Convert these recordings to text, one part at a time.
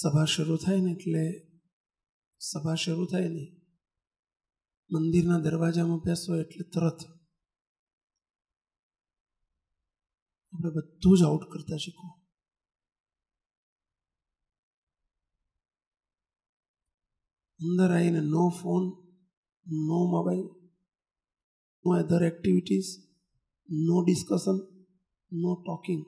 સભા શરૂ થાય ને એટલે સભા શરૂ થાય ને મંદિરના દરવાજામાં બેસો એટલે તરત આપણે બધું જ આઉટ કરતા શીખવું અંદર આવીને no phone no mobile no other activities no discussion no talking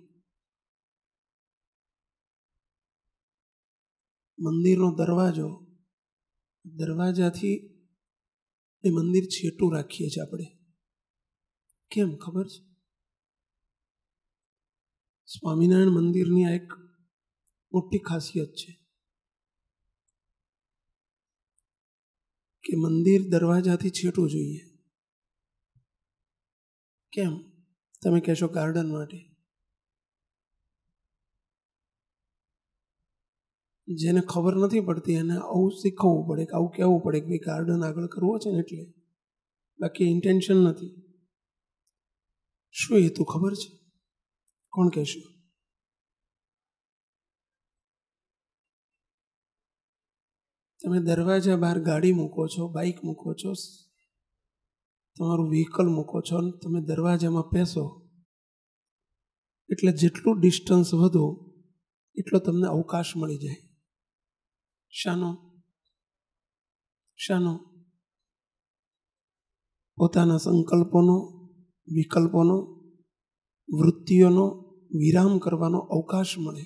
મંદિરનો દરવાજો દરવાજાથી એ મંદિર છેટું રાખીએ છીએ આપણે કેમ ખબર છે સ્વામિનારાયણ મંદિરની આ એક મોટી ખાસિયત છે કે મંદિર દરવાજાથી છેટું જોઈએ કેમ તમે કહેશો ગાર્ડન માટે જેને ખબર નથી પડતી એને આવું શીખવવું પડે કે આવું કહેવું પડે કે ભાઈ ગાર્ડન આગળ કરવો છે ને એટલે બાકી ઇન્ટેન્શન નથી શું હેતુ ખબર છે કોણ કહેશો તમે દરવાજા બહાર ગાડી મૂકો છો બાઇક મૂકો છો તમારું વ્હીકલ મૂકો છો ને તમે દરવાજામાં પેસો એટલે જેટલું ડિસ્ટન્સ વધો એટલો તમને અવકાશ મળી જાય શાનો શાનો પોતાના સંકલ્પોનો વિકલ્પોનો વૃત્તિઓનો વિરામ કરવાનો અવકાશ મળે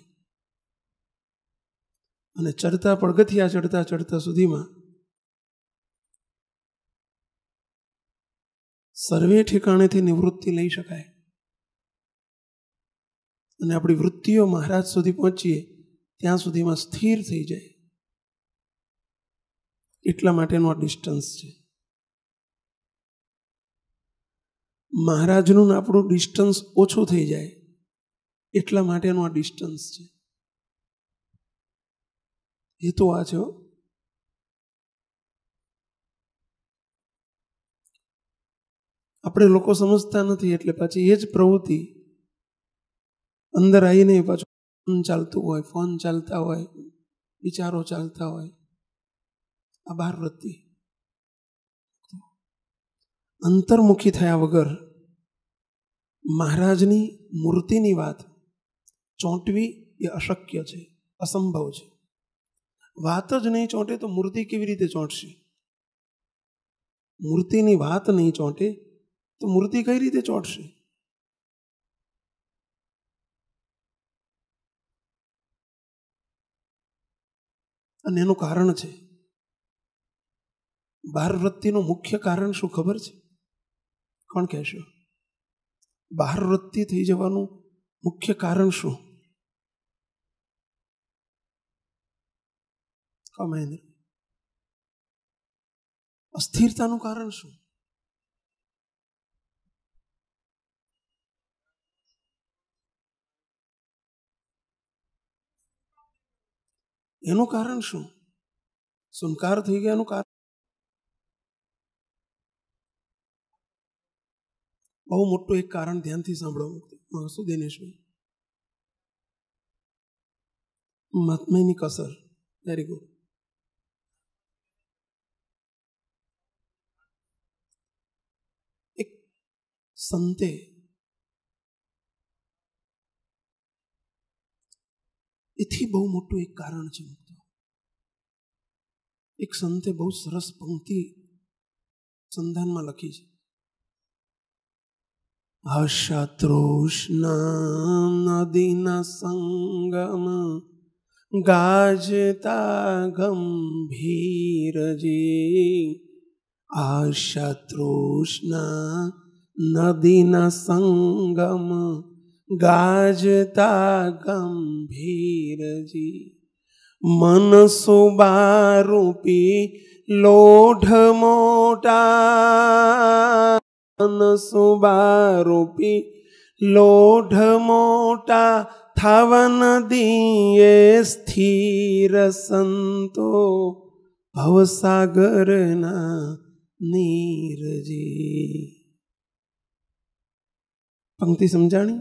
અને ચડતા પડગથિયા ચડતા ચડતા સુધીમાં સર્વે ઠેકાણેથી નિવૃત્તિ લઈ શકાય અને આપણી વૃત્તિઓ મહારાજ સુધી પહોંચીએ ત્યાં સુધીમાં સ્થિર થઈ જાય એટલા માટેનો આ ડિસ્ટન્સ છે મહારાજનું આપણું ડિસ્ટન્સ ઓછું થઈ જાય એટલા માટેનો આ ડિસ્ટન્સ છે એ તો આ છે આપણે લોકો સમજતા નથી એટલે પાછી એ જ પ્રવૃત્તિ અંદર આવીને પાછું ફોન ચાલતું હોય ફોન ચાલતા હોય વિચારો ચાલતા હોય આ બાર વૃત્તિ અંતર્મુખી થયા વગર મહારાજની મૂર્તિની વાત ચોંટવી એ અશક્ય છે અસંભવ છે વાત જ નહીં ચોંટે તો મૂર્તિ કેવી રીતે ચોંટશે મૂર્તિની વાત નહીં ચોંટે તો મૂર્તિ કઈ રીતે ચોંટશે અને એનું કારણ છે બહાર વૃત્તિનું મુખ્ય કારણ શું ખબર છે કોણ કહેશો બહાર વૃત્તિ થઈ જવાનું મુખ્ય કારણ શું મહેન્દ્ર અસ્થિરતાનું કારણ શું એનું કારણ શું સુનકાર થઈ ગયાનું કારણ बहु मोटो एक कारण ध्यान थी सांभळो मगसु दिनेश भाई मतमयनी गुड एक सन्ते એથી બહુ મોટું એક કારણ છે મુક્તો એક સંતે અશત્રુષ્ણા નદીના સંગમ ગાજતા ગંભીરજી અશત્રુષ્ણા નદીના સંગમ ગાજતા ગંભીરજી મન સુબારૂપી લોઢ મોટા સુબારૂપી લોઢ મોટા થાવન દિયે સ્થિર સંતો ભવસાગરના નીરજી પંક્તિ સમજાણી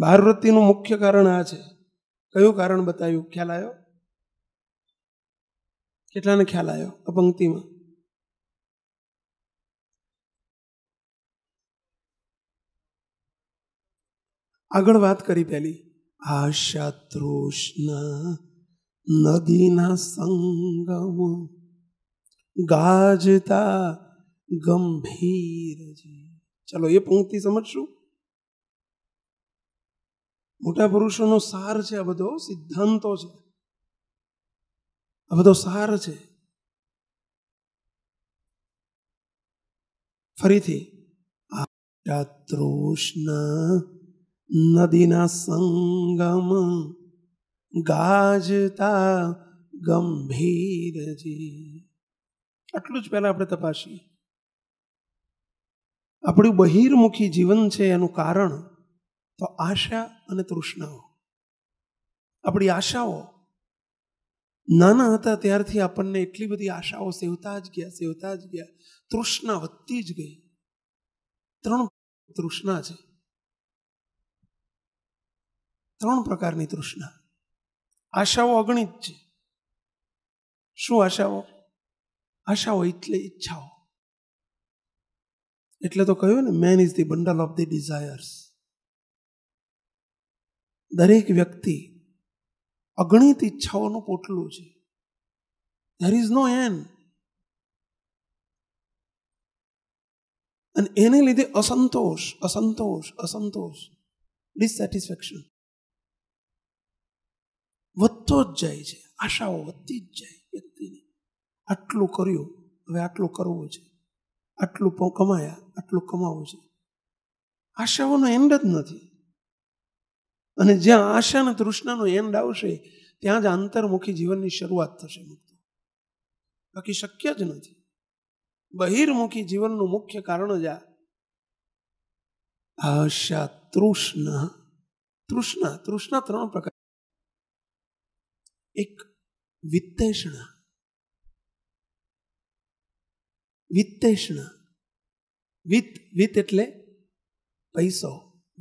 બાર વૃત્તિનું મુખ્ય કારણ આ છે કયું કારણ બતાવ્યું ખ્યાલ આવ્યો કેટલાને ખ્યાલ આવ્યો આ પંક્તિમાં આગળ વાત કરી પહેલી આશા તૃષ્ણ નદીના સંગમ ગાજતા ગંભીર ચલો એ પંક્તિ સમજશું મોટા પુરુષોનો સાર છે આ બધો સિદ્ધાંતો છે આ બધો સાર છે ફરીથી આ તૃષ્ણ નદીના સંગમ ગાજતા ગંભીરજી આટલું જ પહેલાં આપણે તપાસીએ આપણું બહિર્મુખી જીવન છે એનું કારણ તો આશા અને તૃષ્ણાઓ આપણી આશાઓ નાના હતા ત્યારથી આપણને એટલી બધી આશાઓ સેવતા જ ગયા સેવતા જ ગયા તૃષ્ણા વધતી જ ગઈ ત્રણ તૃષ્ણા છે ત્રણ પ્રકારની તૃષ્ણા આશાઓ અગણિત છે શું આશાઓ આશાઓ એટલે ઈચ્છાઓ એટલે તો કહ્યું ને man is the bundle of the desires દરેક વ્યક્તિ અગણિત ઈચ્છાઓનું પોટલું છે ધેર ઇઝ નો એન અને એને લીધે અસંતોષ અસંતોષ અસંતોષ ડિસેટિસ્ફેક્શન વધતો જ જાય છે આશાઓ વધતી જ જાય વ્યક્તિની આટલું કર્યું હવે આટલું કરવું છે આટલું કમાયા આટલું કમાવું છે આશાઓનો એન્ડ જ નથી અને જ્યાં આશા અને તૃષ્ણાનો એન્ડ આવશે ત્યાં જ આંતરમુખી જીવનની શરૂઆત થશે મુક્ત બાકી શક્ય જ નથી બહિર્મુખી જીવનનું મુખ્ય કારણ જ આશા તૃષ્ણ તૃષ્ણા તૃષ્ણા ત્રણ પ્રકાર એક વિત્તેષણા વિત્તેષણા વિત વિત એટલે પૈસો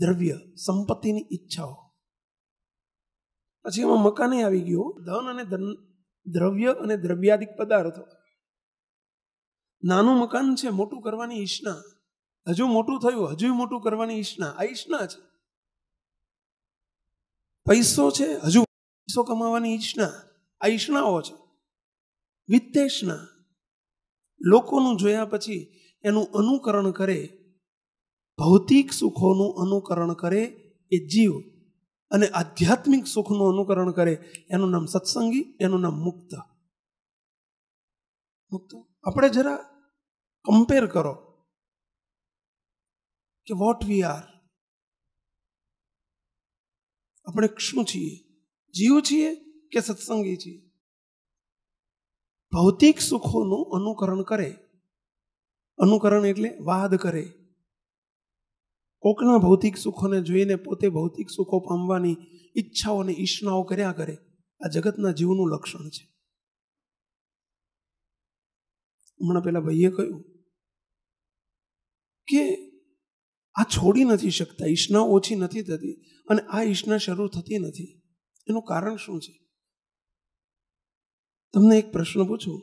દ્રવ્ય સંપત્તિની ઈચ્છાઓ પછી એમાં મકાને આવી ગયો ધન અને ધન દ્રવ્ય અને દ્રવ્યાદિક પદાર્થો નાનું મકાન છે મોટું કરવાની ઈચ્છા હજુ મોટું થયું હજુ મોટું કરવાની ઈચ્છા આ ઈચ્છા છે પૈસો છે હજુ પૈસો કમાવાની ઈચ્છના આ ઈચ્છનાઓ છે વિદ્વેષના લોકોનું જોયા પછી એનું અનુકરણ કરે ભૌતિક સુખોનું અનુકરણ કરે એ જીવ અને આધ્યાત્મિક સુખનું અનુકરણ કરે એનું નામ સત્સંગી એનું નામ મુક્ત મુક્ત આપણે જરા કમ્પેર કરો કે વોટ વી આર આપણે શું છીએ જીવ છીએ કે સત્સંગી છીએ ભૌતિક સુખોનું અનુકરણ કરે અનુકરણ એટલે વાદ કરે કોકના ભૌતિક સુખોને જોઈને પોતે ભૌતિક સુખો પામવાની ઈચ્છાઓ અને ઈચ્છનાઓ કર્યા કરે આ જગતના જીવનું લક્ષણ છે હમણાં પેલા ભાઈએ કહ્યું કે આ છોડી નથી શકતા ઈચ્છના ઓછી નથી થતી અને આ ઈચ્છના શરૂ થતી નથી એનું કારણ શું છે તમને એક પ્રશ્ન પૂછું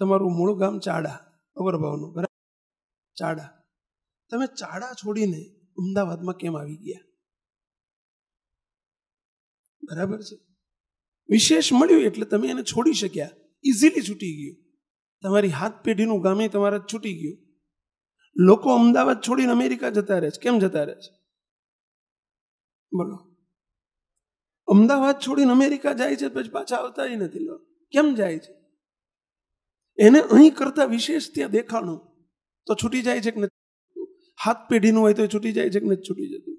તમારું મૂળ ગામ ચાડા અવરભાવનું બરાબર ચાડા તમે ચાડા છોડીને અમદાવાદમાં કેમ આવી ગયા બરાબર છે વિશેષ મળ્યું એટલે તમે એને છોડી શક્યા ઇઝીલી છૂટી ગયું તમારી હાથ પેઢીનું ગામે તમારા છૂટી ગયું લોકો અમદાવાદ છોડીને અમેરિકા જતા રહે છે કેમ જતા રહે છે બોલો અમદાવાદ છોડીને અમેરિકા જાય છે પછી પાછા આવતા નથી લો કેમ જાય છે એને અહીં કરતા વિશેષ ત્યાં દેખાણો તો છૂટી જાય છે કે નથી હાથ પેઢીનું હોય તો એ છૂટી જાય છે કે નથી છૂટી જતું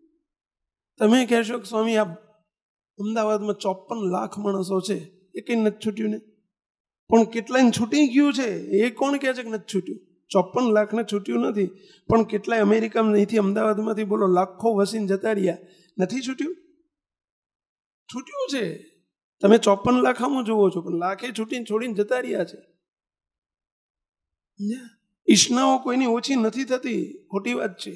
તમે કહેશો કે સ્વામી આ અમદાવાદમાં ચોપન લાખ માણસો છે એ કંઈ નથી છૂટ્યું ને પણ કેટલાય છૂટી ગયું છે એ કોણ કહે છે કે નથી છૂટ્યું ચોપન લાખને છૂટ્યું નથી પણ કેટલાય અમેરિકામાં નહીંથી અમદાવાદમાંથી બોલો લાખો વસીને જતા રહ્યા નથી છૂટ્યું છૂટ્યું છે તમે ચોપન લાખામાં જુઓ છો પણ લાખે છૂટીને છોડીને જતા રહ્યા છે ઈષ્ણાઓ કોઈની ઓછી નથી થતી ખોટી વાત છે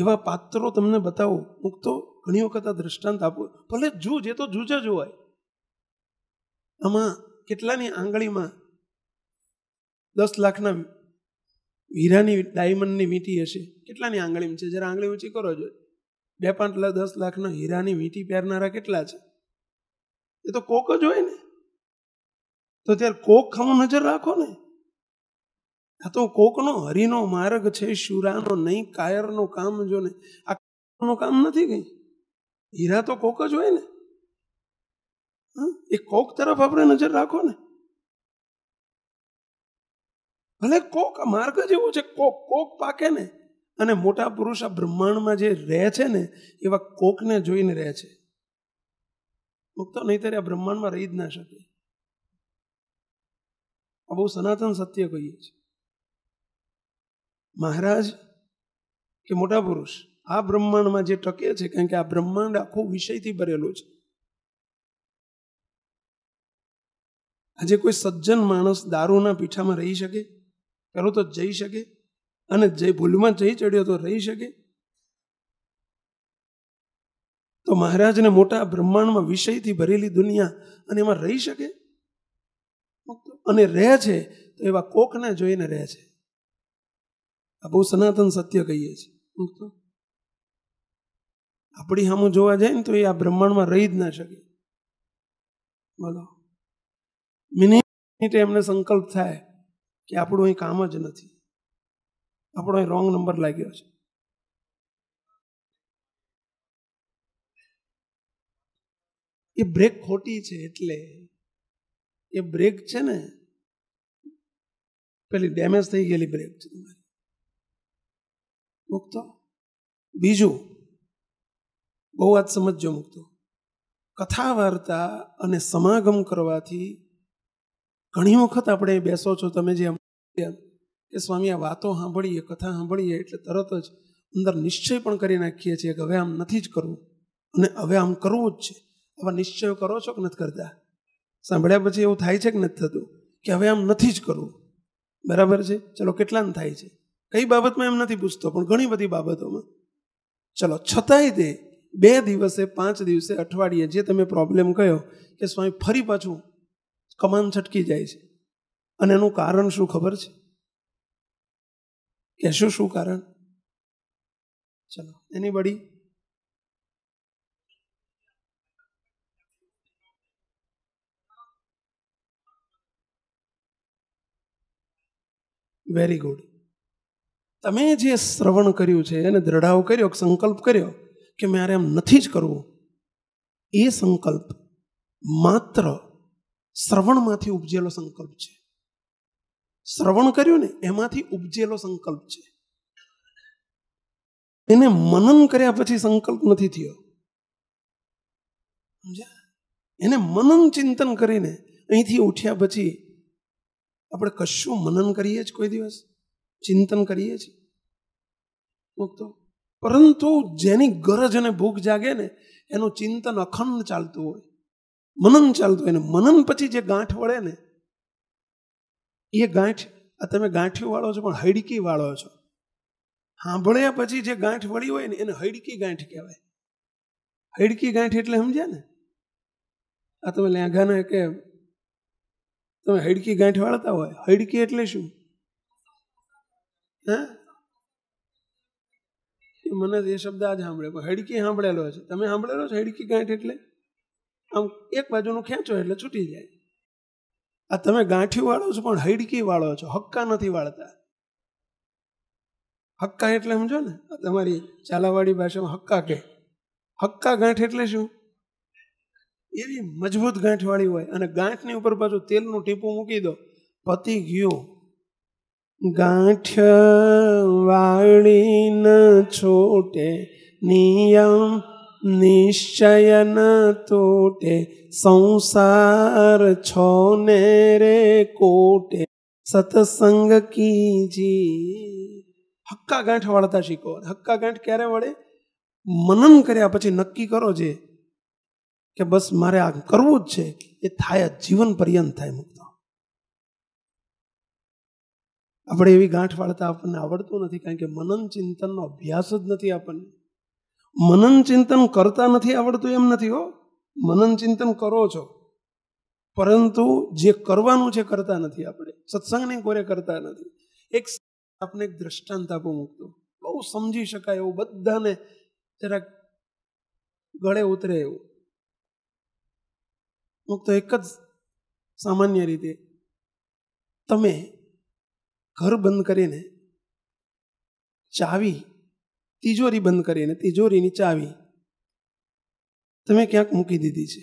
એવા પાત્રો તમને બતાવો હું તો ઘણી વખત આ દ્રષ્ટાંત આપું ભલે જૂજ એ તો જૂજ જ હોય આમાં કેટલાની આંગળીમાં દસ લાખના હીરાની ડાયમંડની વીંટી હશે કેટલાની આંગળીમાં છે જરા આંગળી ઊંચી કરો જોઈએ બે પાંચ લાખ દસ લાખના હીરાની વીંટી પહેરનારા કેટલા છે એ તો કોક જ હોય ને તો ત્યારે કોક ખાવું નજર રાખો ને આ તો કોકનો હરિનો માર્ગ છે શુરાનો નહીં કાયરનો કામ જો ને આ કામ નથી કઈ હીરા તો કોક જ હોય ને એ કોક તરફ આપણે નજર રાખો ને ભલે કોક માર્ગ જ એવો છે કોક કોક પાકે ને અને મોટા પુરુષ આ બ્રહ્માંડમાં જે રહે છે ને એવા કોકને જોઈને રહે છે મુક્તો નહીતર આ બ્રહ્માંડમાં રહી જ ના શકે આ બહુ સનાતન સત્ય કહીએ છીએ મહારાજ કે મોટા પુરુષ આ બ્રહ્માંડમાં જે ટકે છે કારણ કે આ બ્રહ્માંડ આખો વિષયથી ભરેલો છે આજે કોઈ સજ્જન માણસ દારૂના પીઠામાં રહી શકે પહેલું તો જઈ શકે અને જે ભૂલમાં જઈ ચડ્યો તો રહી શકે તો મહારાજને મોટા બ્રહ્માંડમાં વિષયથી ભરેલી દુનિયા અને એમાં રહી શકે અને રહે છે તો એવા કોકને જોઈને રહે છે આ બહુ સનાતન સત્ય કહીએ છીએ આપણી સામું જોવા જાય ને તો એ આ બ્રહ્માંડમાં રહી જ ના શકે બોલો મિનિટે એમને સંકલ્પ થાય કે આપણું અહીં કામ જ નથી આપણો એ રોંગ નંબર લાગ્યો છે એ બ્રેક ખોટી છે એટલે એ બ્રેક છે ને પેલી ડેમેજ થઈ ગયેલી બ્રેક છે તમારી મૂકતો બીજું બહુ વાત સમજજો મૂકતો કથા વાર્તા અને સમાગમ કરવાથી ઘણી વખત આપણે બેસો છો તમે જે કે સ્વામી આ વાતો સાંભળીએ કથા સાંભળીએ એટલે તરત જ અંદર નિશ્ચય પણ કરી નાખીએ છીએ કે હવે આમ નથી જ કરવું અને હવે આમ કરવું જ છે હવે નિશ્ચય કરો છો કે નથી કરતા સાંભળ્યા પછી એવું થાય છે કે નથી થતું કે હવે આમ નથી જ કરવું બરાબર છે ચલો કેટલાને થાય છે કઈ બાબતમાં એમ નથી પૂછતો પણ ઘણી બધી બાબતોમાં ચલો છતાંય તે બે દિવસે પાંચ દિવસે અઠવાડિયે જે તમે પ્રોબ્લેમ કહ્યો કે સ્વામી ફરી પાછું કમાન છટકી જાય છે અને એનું કારણ શું ખબર છે કહેશો શું કારણ ચલો એની બડી વેરી ગુડ તમે જે શ્રવણ કર્યું છે એને દ્રઢાવ કર્યો સંકલ્પ કર્યો કે મારે એમ નથી જ કરવું એ સંકલ્પ માત્ર શ્રવણમાંથી ઉપજેલો સંકલ્પ છે શ્રવણ કર્યું ને એમાંથી ઉપજેલો સંકલ્પ છે એને મનન કર્યા પછી સંકલ્પ નથી થયો એને મનન ચિંતન કરીને અહીંથી ઉઠ્યા પછી આપણે કશું મનન કરીએ જ કોઈ દિવસ ચિંતન કરીએ છીએ મુક્તો પરંતુ જેની ગરજ અને ભૂખ જાગે ને એનું ચિંતન અખંડ ચાલતું હોય મનન ચાલતું હોય ને મનન પછી જે ગાંઠ વળે ને એ ગાંઠ આ તમે વાળો છો પણ હૈડકી વાળો છો સાંભળ્યા પછી જે ગાંઠ વળી હોય ને એને હૈડકી ગાંઠ કહેવાય હૈડકી ગાંઠ એટલે સમજ્યા ને આ તમે લેંઘાના કે તમે હૈડકી ગાંઠ વાળતા હોય હૈડકી એટલે શું હે મને એ શબ્દ આજ સાંભળે પણ હૈડકી સાંભળેલો છે તમે સાંભળેલો છે હૈડકી ગાંઠ એટલે આમ એક બાજુનું ખેંચો એટલે છૂટી જાય આ તમે ગાંઠિયું વાળો છો પણ હૈડકી વાળો છો હક્કા નથી વાળતા હક્કા એટલે સમજો ને તમારી ચાલાવાળી ભાષામાં હક્કા કે હક્કા ગાંઠ એટલે શું એવી મજબૂત ગાંઠવાળી હોય અને ગાંઠની ઉપર પાછું તેલનું ટીપું મૂકી દો પતી ગયું ગાંઠ વાળી ન છોટે નિયમ નિશ્ચયન તૂટે સંસાર છો ને રે કોટે સત્સંગ કીજી હક્કા ગાંઠ વાળતા શીખો હક્કા ગાંઠ ક્યારે વળે મનન કર્યા પછી નક્કી કરો જે કે બસ મારે આ કરવું જ છે એ થાય જીવન પર્યંત થાય મુક્ત આપણે એવી ગાંઠ વાળતા આપણને આવડતું નથી કારણ કે મનન ચિંતનનો અભ્યાસ જ નથી આપણને મનન ચિંતન કરતા નથી આવડતું એમ નથી હો મનન ચિંતન કરો છો પરંતુ જે કરવાનું છે કરતા નથી આપણે સત્સંગને કોરે કરતા નથી એક આપણે એક દ્રષ્ટાંત આપો મૂકતો બહુ સમજી શકાય એવું બધાને જરાક ગળે ઉતરે એવું હું એક જ સામાન્ય રીતે તમે ઘર બંધ કરીને ચાવી તિજોરી બંધ કરીને તિજોરીની ચાવી તમે ક્યાંક મૂકી દીધી છે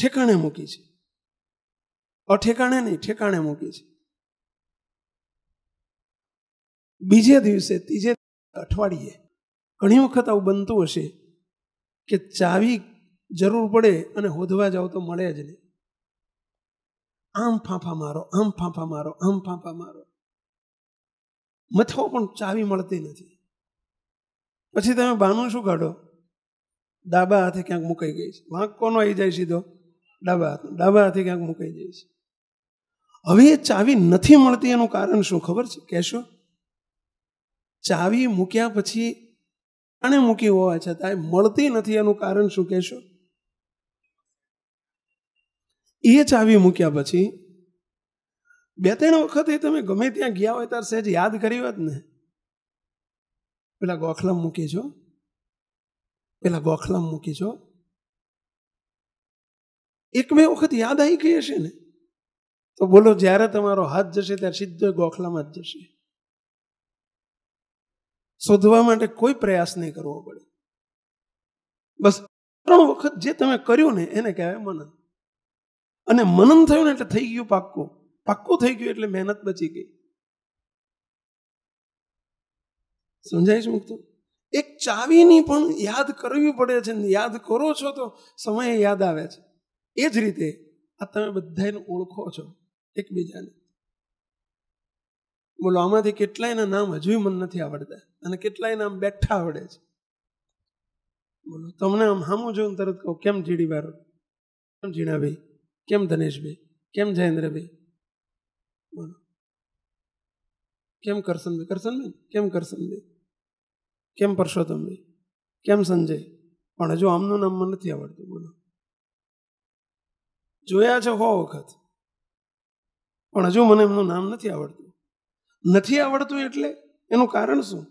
ઠેકાણે મૂકી છે અઠેકાણે નહીં ઠેકાણે મૂકી છે બીજે દિવસે ત્રીજે અઠવાડિયે ઘણી વખત આવું બનતું હશે કે ચાવી જરૂર પડે અને હોધવા જાવ તો મળે જ નહીં આમ ફાંફા મારો આમ ફાંફા મારો આમ ફાંફા મારો મથો પણ ચાવી મળતી નથી પછી તમે બહાનું શું કાઢો ડાબા હાથે ક્યાંક મુકાઈ ગઈ છે વાંક કોનો આવી જાય સીધો ડાબા હાથ ડાબા હાથે ક્યાંક મુકાઈ જાય છે હવે એ ચાવી નથી મળતી એનું કારણ શું ખબર છે કહેશો ચાવી મૂક્યા પછી આને મૂકી હોવા છતાં મળતી નથી એનું કારણ શું કહેશો એ ચાવી મૂક્યા પછી બે ત્રણ વખત એ તમે ગમે ત્યાં ગયા હોય ત્યારે સહેજ યાદ કરી હોત ને પેલા ગોખલા મૂકી છો પેલા ગોખલા મૂકી છો એક બે વખત યાદ આવી ગઈ હશે ને તો બોલો જ્યારે તમારો હાથ જશે ત્યારે સીધો ગોખલામાં જ જશે શોધવા માટે કોઈ પ્રયાસ નહીં કરવો પડે બસ ત્રણ વખત જે તમે કર્યું ને એને કહેવાય મનન અને મનન થયું ને એટલે થઈ ગયું પાક્કું પાક્કું થઈ ગયું એટલે મહેનત બચી ગઈ સમજાય છે મુક્તો એક ચાવીની પણ યાદ કરવી પડે છે યાદ કરો છો તો સમય યાદ આવે છે એ જ રીતે આ તમે બધાને ઓળખો છો એકબીજાને બોલો આમાંથી કેટલાયના નામ હજુ મન નથી આવડતા અને કેટલાય નામ બેઠા આવડે છે બોલો તમને આમ હામું જોઈને તરત કહું કેમ જીડી બાર કેમ જીણાભાઈ કેમ ધનેશભાઈ કેમ જયેન્દ્રભાઈ બોલો કેમ કરશનભાઈ કરશનભાઈ કેમ કરશનભાઈ કેમ પરસોત્તમભાઈ કેમ સંજય પણ હજુ આમનું નામ મને નથી આવડતું બોલો જોયા છે હો વખત પણ હજુ મને એમનું નામ નથી આવડતું નથી આવડતું એટલે એનું કારણ શું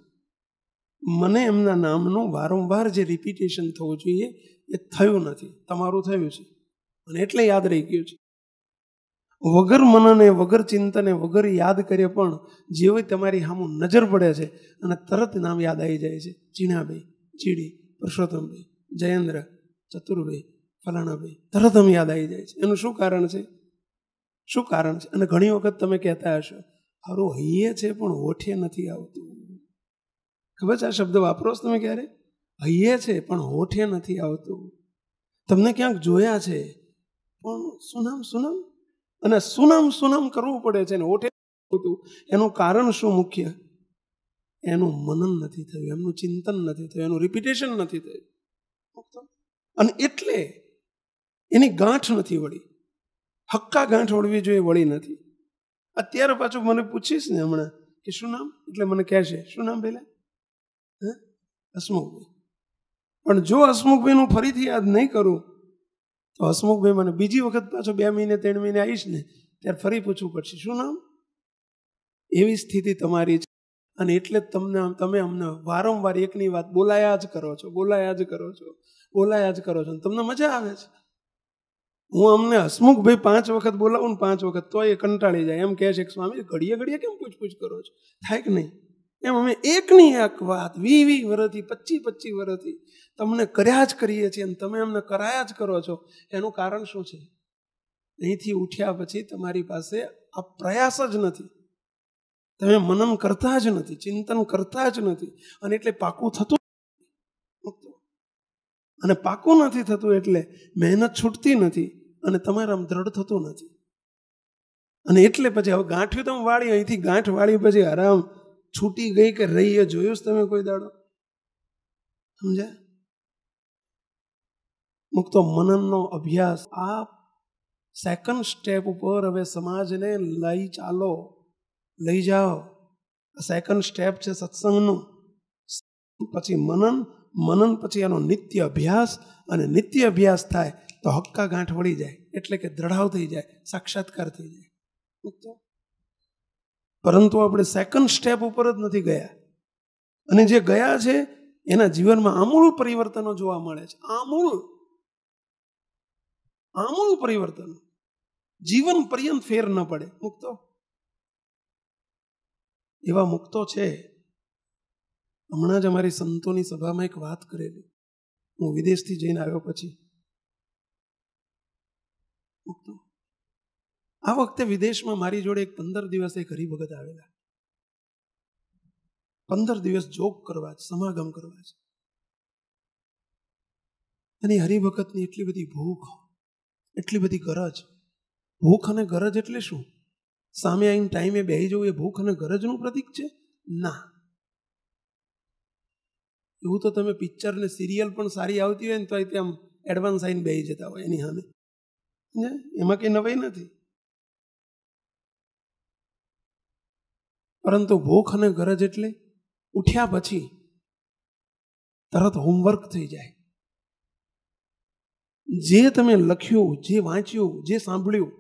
મને એમના નામનું વારંવાર જે રિપીટેશન થવું જોઈએ એ થયું નથી તમારું થયું છે અને એટલે યાદ રહી ગયું છે વગર મનને વગર ચિંતને વગર યાદ કરીએ પણ જેવી તમારી સામું નજર પડે છે અને તરત નામ યાદ આવી જાય છે ચીણાભાઈ ચીડી પરસોત્તમભાઈ જયેન્દ્ર ચતુરભાઈ ફલાણાભાઈ તરત આમ યાદ આવી જાય છે એનું શું કારણ છે શું કારણ છે અને ઘણી વખત તમે કહેતા હશો હારું હૈયે છે પણ હોઠે નથી આવતું ખબર છે આ શબ્દ વાપરો છો તમે ક્યારે હૈયે છે પણ હોઠે નથી આવતું તમને ક્યાંક જોયા છે પણ શું નામ શું અને સુનામ સુનામ કરવું પડે છે ને ઓઠે એનું કારણ શું મુખ્ય એનું મનન નથી થયું એમનું ચિંતન નથી થયું એનું રિપીટેશન નથી થયું અને એટલે એની ગાંઠ નથી વળી હક્કા ગાંઠ વળવી જોઈએ વળી નથી અત્યારે પાછું મને પૂછીશ ને હમણાં કે શું નામ એટલે મને કહેશે શું નામ પહેલાં હસમુખભાઈ પણ જો હસમુખભાઈનું ફરીથી યાદ નહીં કરું તો હસમુખભાઈ મને બીજી વખત પાછો બે મહિને ત્રણ મહિને આવીશ ને ત્યારે ફરી પૂછવું પડશે શું નામ એવી સ્થિતિ તમારી છે અને એટલે જ તમને તમે અમને વારંવાર એકની વાત બોલાયા જ કરો છો બોલાયા જ કરો છો બોલાયા જ કરો છો તમને મજા આવે છે હું અમને હસમુખભાઈ પાંચ વખત બોલાવું ને પાંચ વખત તો એ કંટાળી જાય એમ કહે છે કે સ્વામી ઘડીએ ઘડીએ કેમ પૂછપૂછ કરો છો થાય કે નહીં એમ અમે એકની એક વાત વી વી વર્ષથી પચીસ પચીસ વર્ષથી તમને કર્યા જ કરીએ છીએ અને તમે અમને કરાયા જ કરો છો એનું કારણ શું છે અહીંથી ઉઠ્યા પછી તમારી પાસે આ પ્રયાસ જ નથી તમે મનન કરતા જ નથી ચિંતન કરતા જ નથી અને એટલે પાકું થતું અને પાકું નથી થતું એટલે મહેનત છૂટતી નથી અને તમારામાં દ્રઢ થતું નથી અને એટલે પછી હવે ગાંઠ્યું તમે વાળી અહીંથી ગાંઠ વાળી પછી આરામ છૂટી ગઈ કે રહીએ એ જોયું તમે કોઈ દાડો સમજ્યા મુક્ત મનનનો અભ્યાસ આ સેકન્ડ સ્ટેપ ઉપર હવે સમાજને લઈ ચાલો લઈ જાઓ સેકન્ડ સ્ટેપ છે સત્સંગનું પછી મનન મનન પછી એનો નિત્ય અભ્યાસ અને નિત્ય અભ્યાસ થાય તો હક્કા ગાંઠ વળી જાય એટલે કે દ્રઢાવ થઈ જાય સાક્ષાત્કાર થઈ જાય પરંતુ આપણે સેકન્ડ સ્ટેપ ઉપર જ નથી ગયા અને જે ગયા છે એના જીવનમાં આમૂલ પરિવર્તનો જોવા મળે છે આમૂલ આમૂલ પરિવર્તન જીવન પર્યંત ફેર ન પડે મુક્તો એવા મુક્તો છે હમણાં જ અમારી સંતોની સભામાં એક વાત કરેલી હું વિદેશથી જઈને આવ્યો પછી આ વખતે વિદેશમાં મારી જોડે એક પંદર દિવસ એક હરિભગત આવેલા પંદર દિવસ જોગ કરવા છે સમાગમ કરવા છે અને હરિભગતની એટલી બધી ભૂખ એટલી બધી ગરજ ભૂખ અને ગરજ એટલે શું સામે આવીને ટાઈમે બેસી જવું એ ભૂખ અને ગરજનું પ્રતીક છે ના એવું તો તમે પિક્ચર ને સિરિયલ પણ સારી આવતી હોય ને તો ત્યાં આમ એડવાન્સ આવીને બેસી જતા હોય એની સામે એમાં કંઈ નવાઈ નથી પરંતુ ભૂખ અને ગરજ એટલે ઉઠ્યા પછી તરત હોમવર્ક થઈ જાય જે તમે લખ્યું જે વાંચ્યું જે સાંભળ્યું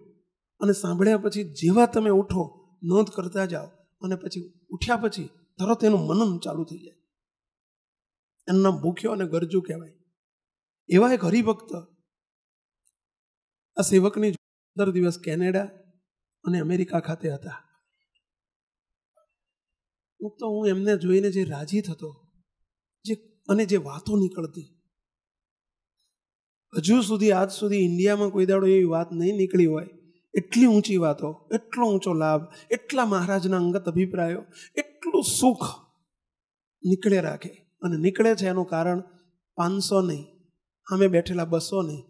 અને સાંભળ્યા પછી જેવા તમે ઉઠો નોંધ કરતા જાઓ અને પછી ઉઠ્યા પછી તરત એનું મનન ચાલુ થઈ જાય એનું નામ ભૂખ્યો અને ગરજુ કહેવાય એવા એક હરિભક્ત આ સેવકની પંદર દિવસ કેનેડા અને અમેરિકા ખાતે હતા તો હું એમને જોઈને જે રાજી થતો જે અને જે વાતો નીકળતી હજુ સુધી આજ સુધી ઇન્ડિયામાં કોઈ દાડો એવી વાત નહીં નીકળી હોય એટલી ઊંચી વાતો એટલો ઊંચો લાભ એટલા મહારાજના અંગત અભિપ્રાયો એટલું સુખ નીકળે રાખે અને નીકળે છે એનું કારણ પાંચસો નહીં અમે બેઠેલા બસો નહીં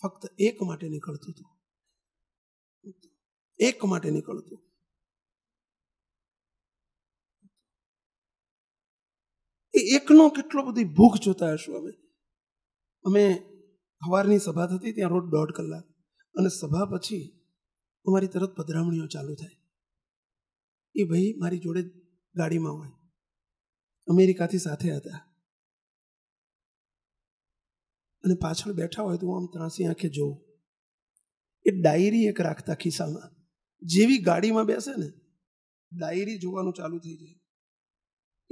ફક્ત એક માટે નીકળતું હતું એક માટે નીકળતું એ એકનો કેટલો બધી ભૂખ જોતા હશું અમે અમે સવારની સભા થતી ત્યાં રોજ દોઢ કલાક અને સભા પછી અમારી તરત પધરામણીઓ ચાલુ થાય એ ભાઈ મારી જોડે ગાડીમાં હોય અમેરિકાથી સાથે હતા અને પાછળ બેઠા હોય તો હું આમ ત્રાસી આંખે જોઉં એ ડાયરી એક રાખતા ખિસ્સામાં જેવી ગાડીમાં બેસે ને ડાયરી જોવાનું ચાલુ થઈ જાય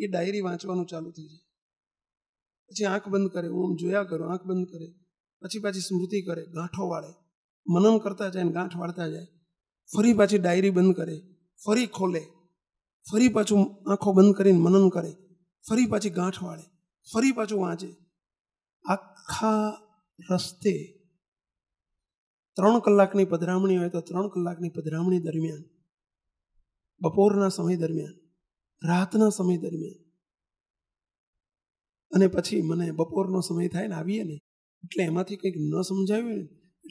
એ ડાયરી વાંચવાનું ચાલુ થઈ જાય પછી આંખ બંધ કરે ઓમ જોયા કરો આંખ બંધ કરે પછી પાછી સ્મૃતિ કરે ગાંઠો વાળે મનન કરતા જાય ને ગાંઠ વાળતા જાય ફરી પાછી ડાયરી બંધ કરે ફરી ખોલે ફરી પાછું આંખો બંધ કરીને મનન કરે ફરી પાછી ગાંઠ વાળે ફરી પાછું વાંચે આખા રસ્તે ત્રણ કલાકની પધરામણી હોય તો ત્રણ કલાકની પધરામણી દરમિયાન બપોરના સમય દરમિયાન રાતના સમય દરમિયાન અને પછી મને બપોરનો સમય થાય ને આવીએ ને એટલે એમાંથી કંઈક ન સમજાવ્યું ને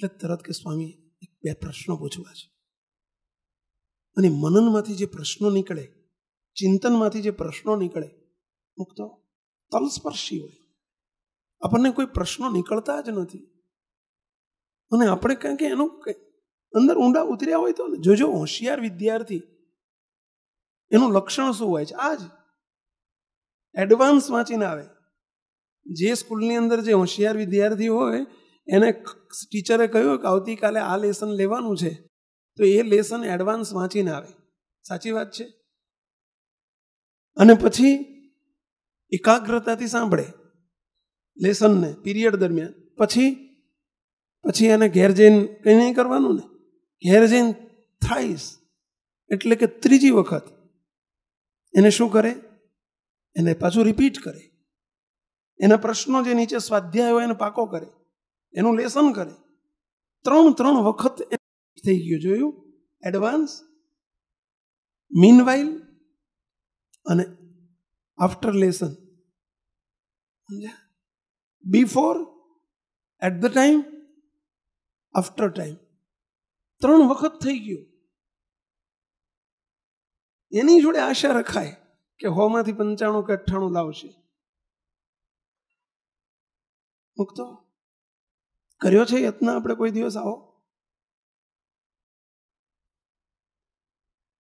એટલે તરત કે સ્વામી એક બે પ્રશ્નો પૂછવા છે અને મનનમાંથી જે પ્રશ્નો નીકળે ચિંતનમાંથી જે પ્રશ્નો નીકળે મુક્ત તલસ્પર્શી હોય આપણને કોઈ પ્રશ્નો નીકળતા જ નથી અને આપણે કંઈક એનું એનું અંદર ઊંડા ઉતર્યા હોય તો જોજો હોશિયાર વિદ્યાર્થી એનું લક્ષણ શું હોય છે આ જ એડવાન્સ વાંચીને આવે જે સ્કૂલની અંદર જે હોશિયાર વિદ્યાર્થીઓ હોય એને ટીચરે કહ્યું કે આવતીકાલે આ લેસન લેવાનું છે તો એ લેસન એડવાન્સ વાંચીને આવે સાચી વાત છે અને પછી એકાગ્રતાથી સાંભળે લેસનને પિરિયડ દરમિયાન પછી પછી એને ઘેર જઈને કંઈ નહીં કરવાનું ને ઘેર જઈને થ્રાઈસ એટલે કે ત્રીજી વખત એને શું કરે એને પાછું રિપીટ કરે એના પ્રશ્નો જે નીચે સ્વાધ્યાય હોય એને પાકો કરે એનું લેસન કરે ત્રણ ત્રણ વખત થઈ ગયું જોયું એડવાન્સ મીનવાઇલ અને after lesson before at the time after time ત્રણ વખત થઈ ગયું એની જોડે આશા રખાય કે હોમાંથી પંચાણું કે અઠ્ઠાણું લાવશે મુક્તો કર્યો છે યત્ન આપણે કોઈ દિવસ આવો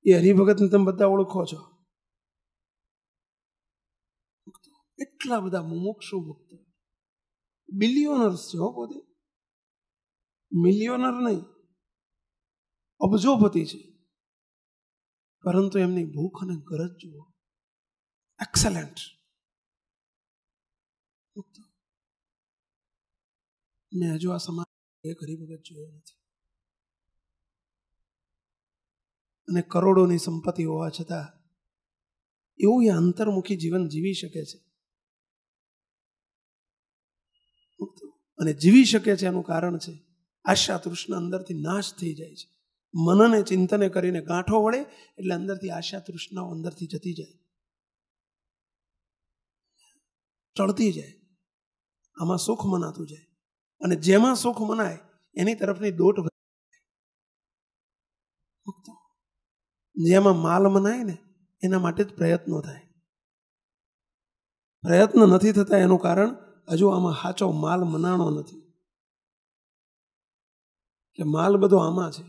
એ હરિભગતને તમે બધા ઓળખો છો એટલા બધા મુમુક્ષુ મુક્ત બિલિયોનર્સ છે હો પોતે મિલિયોનર નહીં અબજોપતિ છે પરંતુ એમની ભૂખ અને ગરજ જુઓ એક્સલન્ટ મેં હજુ આ સમાજ એક વખત જોયો નથી અને કરોડોની સંપત્તિ હોવા છતાં એવું એ અંતર્મુખી જીવન જીવી શકે છે અને જીવી શકે છે એનું કારણ છે આશા તૃષ્ણ અંદરથી નાશ થઈ જાય છે મનને ચિંતને કરીને ગાંઠો વળે એટલે અંદરથી આશા તૃષ્ણાઓ અંદરથી જતી જાય ચડતી જાય આમાં સુખ મનાતું જાય અને જેમાં સુખ મનાય એની તરફની દોટ જેમાં માલ મનાય ને એના માટે જ પ્રયત્નો થાય પ્રયત્ન નથી થતા એનું કારણ હજુ આમાં સાચો માલ મનાણો નથી કે માલ બધો આમાં છે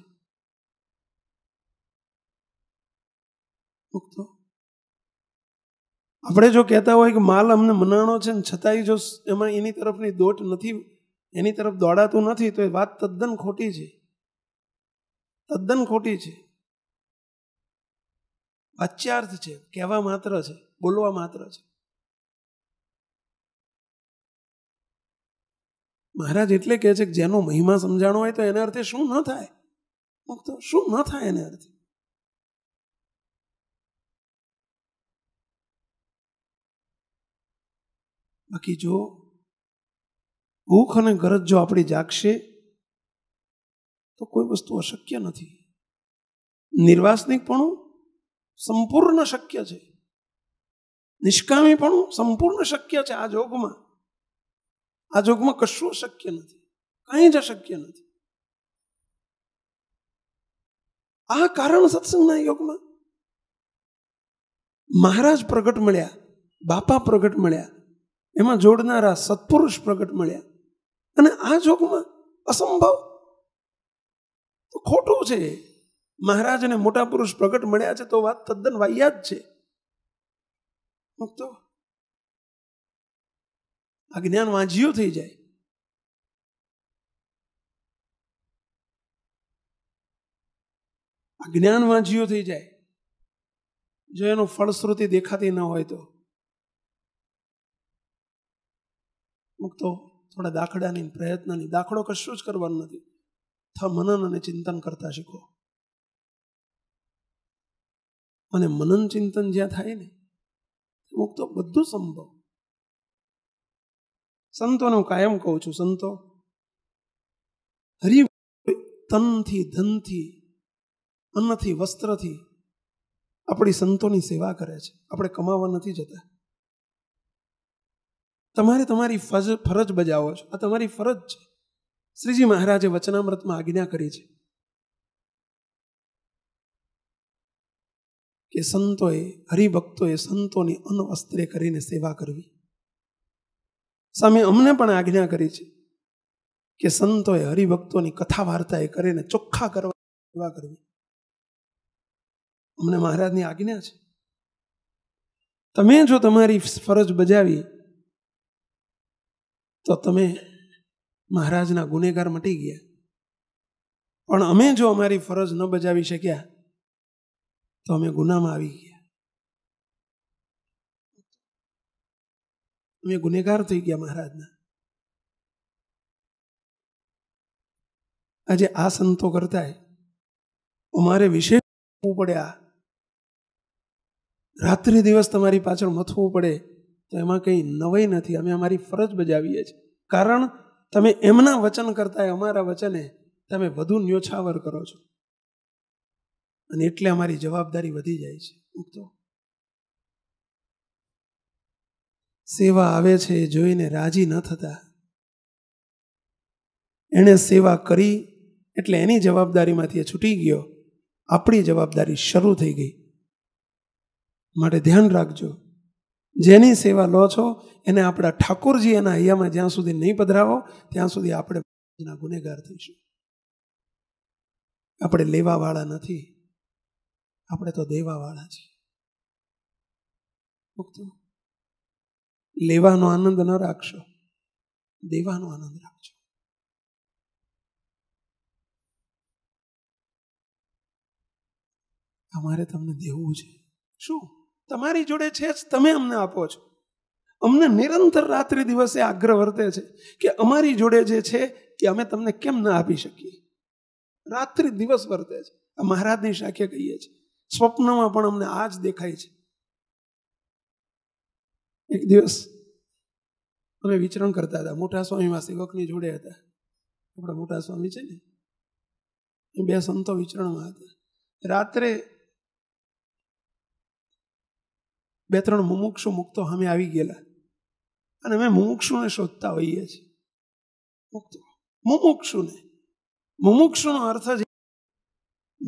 આપણે જો કહેતા હોય કે માલ અમને મનાણો છે ને છતાંય જો એમાં એની તરફની દોટ નથી એની તરફ દોડાતું નથી તો એ વાત તદ્દન ખોટી છે તદ્દન ખોટી છે વાચ્યાર્થ છે કહેવા માત્ર છે બોલવા માત્ર છે મહારાજ એટલે કહે છે કે જેનો મહિમા સમજાણો હોય તો એને અર્થે શું ન થાય મુક્ત શું ન થાય એને અર્થે બાકી જો ભૂખ અને ગરજ જો આપણી જાગશે તો કોઈ વસ્તુ અશક્ય નથી નિર્વાસનિકપણું સંપૂર્ણ શક્ય છે નિષ્કામી પણ સંપૂર્ણ શક્ય છે આ જોગમાં આ જોગમાં કશું શક્ય નથી કંઈ જ અશક્ય નથી આ કારણ સત્સંગના યોગમાં મહારાજ પ્રગટ મળ્યા બાપા પ્રગટ મળ્યા એમાં જોડનારા સત્પુરુષ પ્રગટ મળ્યા અને આ જોગમાં અસંભવ તો ખોટું છે મહારાજ અને મોટા પુરુષ પ્રગટ મળ્યા છે તો વાત તદ્દન વાહિયાત છે તો આ જ્ઞાન વાંજિયું થઈ જાય આ જ્ઞાન વાંઝિયું થઈ જાય જો એનું ફળશ્રુતિ દેખાતી ન હોય તો મુક્તો થોડા દાખડાની પ્રયત્નની દાખલો કશું જ કરવાનું નથી થ મનન અને ચિંતન કરતા શીખો અને મનન ચિંતન જ્યાં થાય ને મુક્ત બધું સંભવ સંતોને હું કાયમ કહું છું સંતો હરી તનથી ધનથી અન્નથી વસ્ત્રથી આપણી સંતોની સેવા કરે છે આપણે કમાવા નથી જતા તમારે તમારી ફરજ ફરજ બજાવો છો આ તમારી ફરજ છે શ્રીજી મહારાજે વચનામૃતમાં આજ્ઞા કરી છે કે સંતોએ હરિભક્તોએ સંતોની અનવસ્ત્રે કરીને સેવા કરવી સામે અમને પણ આજ્ઞા કરી છે કે સંતોએ હરિભક્તોની કથા વાર્તા એ કરીને ચોખ્ખા કરવા સેવા કરવી અમને મહારાજની આજ્ઞા છે તમે જો તમારી ફરજ બજાવી તો તમે મહારાજના ગુનેગાર મટી ગયા પણ અમે જો અમારી ફરજ ન બજાવી શક્યા તો અમે ગુનામાં આવી ગયા અમે ગુનેગાર થઈ ગયા મહારાજના આજે આ સંતો કરતા અમારે વિશેષ પડ્યા રાત્રિ દિવસ તમારી પાછળ મથવું પડે તો એમાં કંઈ નવાઈ નથી અમે અમારી ફરજ બજાવીએ છીએ કારણ તમે એમના વચન કરતાં અમારા વચને તમે વધુ ન્યોછાવર કરો છો અને એટલે અમારી જવાબદારી વધી જાય છે તો સેવા આવે છે એ જોઈને રાજી ન થતા એણે સેવા કરી એટલે એની જવાબદારીમાંથી એ છૂટી ગયો આપણી જવાબદારી શરૂ થઈ ગઈ માટે ધ્યાન રાખજો જેની સેવા લો છો એને આપણા ઠાકોરજી એના હૈયામાં જ્યાં સુધી નહીં પધરાવો ત્યાં સુધી આપણે ગુનેગાર થઈશું આપણે લેવાવાળા નથી આપણે તો દેવાવાળા છીએ લેવાનો આનંદ ન રાખશો દેવાનો આનંદ રાખજો અમારે તમને દેવું છે શું તમારી જોડે છે જ તમે અમને આપો છો અમને નિરંતર રાત્રિ દિવસે આગ્રહ વર્તે છે કે અમારી જોડે જે છે એ અમે તમને કેમ ના આપી શકીએ રાત્રિ દિવસ વર્તે છે આ મહારાજની શાખે કહીએ છીએ સ્વપ્નમાં પણ અમને આ જ દેખાય છે એક દિવસ અમે વિચરણ કરતા હતા મોટા સ્વામીમાં સેવકની જોડે હતા આપણા મોટા સ્વામી છે ને એ બે સંતો વિચરણમાં હતા રાત્રે બે ત્રણ મુમુક્ષુ મુક્તો અમે આવી ગયેલા અને અમે મુમુક્ષુને શોધતા હોઈએ છીએ મુક્તો મુમુક્ષુને મુમુક્ષુનો અર્થ જ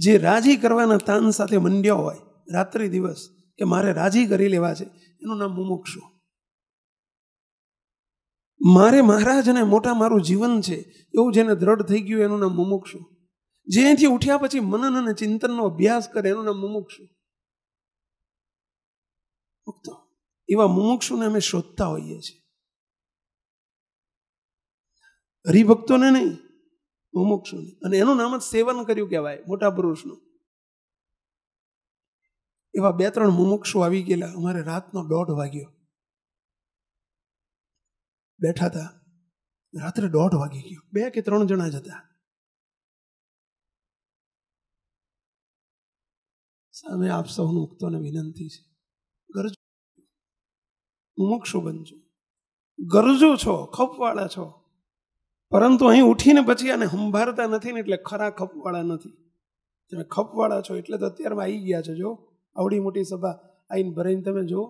જે રાજી કરવાના તાન સાથે મંડ્યો હોય રાત્રિ દિવસ કે મારે રાજી કરી લેવા છે એનું નામ મુમુક્ષુ મારે મહારાજને મોટા મારું જીવન છે એવું જેને દ્રઢ થઈ ગયું એનું નામ મુમુક્ષુ જેથી ઉઠ્યા પછી મનન અને ચિંતનનો અભ્યાસ કરે એનું નામ મુમુક્ષુ મુક્ત એવા મુમુક્ષુને અમે શોધતા હોઈએ છીએ હરિભક્તોને નહીં મુમુક્ષુને અને એનું નામ જ સેવન કર્યું કહેવાય મોટા પુરુષનું એવા બે ત્રણ મુમુક્ષુ આવી ગયેલા અમારે રાતનો દોઢ વાગ્યો બેઠા હતા રાત્રે દોઢ વાગી ગયો બે કે ત્રણ જણા જ હતા સામે આપ સૌનું ઉક્તોને વિનંતી છે ગરજો મુમુક્ષુ બનજો ગરજો છો ખપવાળા છો પરંતુ અહીં ઉઠીને પછી આને સંભાળતા નથી ને એટલે ખરા ખપવાળા નથી તમે ખપવાળા છો એટલે તો અત્યારમાં આવી ગયા છો જો આવડી મોટી સભા આવીને ભરાઈને તમે જો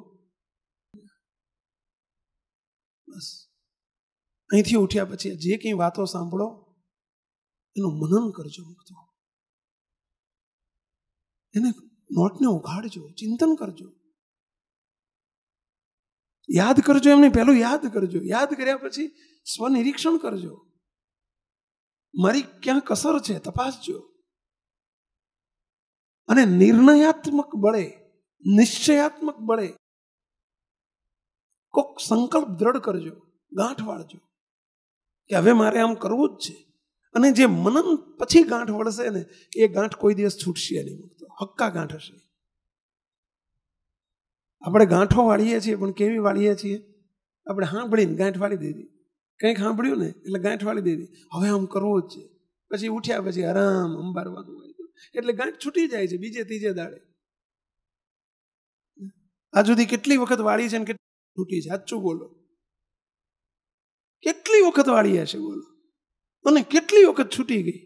બસ અહીંથી ઉઠ્યા પછી જે કંઈ વાતો સાંભળો એનું મનન કરજો મુક્તો એને નોટને ઉઘાડજો ચિંતન કરજો યાદ કરજો એમને પહેલું યાદ કરજો યાદ કર્યા પછી સ્વનિરીક્ષણ કરજો મારી ક્યાં કસર છે તપાસજો અને નિર્ણયાત્મક બળે નિશ્ચયાત્મક બળે કોક સંકલ્પ દ્રઢ કરજો ગાંઠ વાળજો કે હવે મારે આમ કરવું જ છે અને જે મનન પછી ગાંઠ વળશે ને એ ગાંઠ કોઈ દિવસ છૂટશે નહીં મૂકતો હક્કા ગાંઠ હશે આપણે ગાંઠો વાળીએ છીએ પણ કેવી વાળીએ છીએ આપણે સાંભળીને ગાંઠ વાળી દીધી કંઈક સાંભળ્યું ને એટલે ગાંઠ વાળી દીધી હવે આમ કરવું જ છે પછી ઉઠ્યા પછી આરામ અંબારવાનું હોય એટલે ગાંઠ છૂટી જાય છે બીજે ત્રીજે દાડે આજ સુધી કેટલી વખત વાળી છે ને કેટલી છૂટી છે સાચું બોલો કેટલી વખત વાળી હશે બોલો અને કેટલી વખત છૂટી ગઈ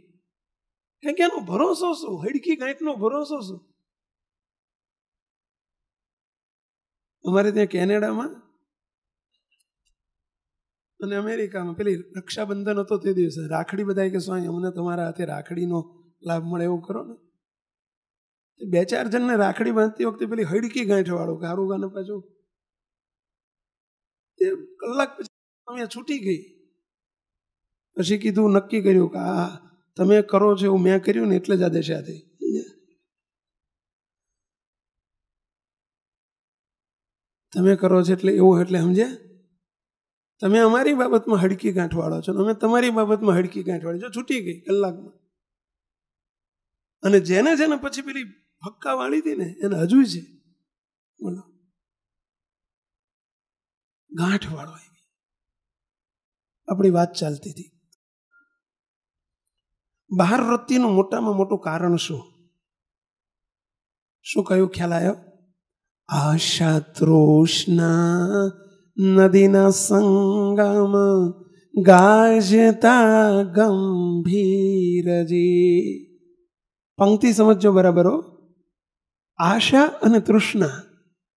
કારણ કે એનો ભરોસો શું હડકી ગાંઠનો ભરોસો શું અમારે ત્યાં કેનેડામાં અને અમેરિકામાં પેલી રક્ષાબંધન હતો તે દિવસે રાખડી બધાય કે સ્વામી અમને તમારા હાથે રાખડીનો લાભ મળે એવું કરો ને બે ચાર જણને રાખડી બાંધતી વખતે પેલી હડકી ગાંઠવાળો ગારું ગાને પાછું તે કલાક પછી છૂટી ગઈ પછી કીધું નક્કી કર્યું કે આ તમે કરો છો એવું મેં કર્યું ને એટલે જ આ દેશે આ થઈ તમે કરો છો એટલે એવું એટલે સમજ્યા તમે અમારી બાબતમાં હડકી ગાંઠવાળો છો અમે તમારી બાબતમાં હડકી ગાંઠ વાળી છો છૂટી ગઈ કલાકમાં અને જેને જેને પછી પેલી ફક્કા વાળી હતી ને એને હજુ છે બોલો ગાંઠવાળો આપણી વાત ચાલતી હતી બહાર વૃત્તિનું મોટામાં મોટું કારણ શું શું કયું ખ્યાલ આવ્યો આશા તૃષ્ણા નદીના સંગમ ગાજતા ગંભીરજી પંક્તિ સમજો બરાબર આશા અને તૃષ્ણા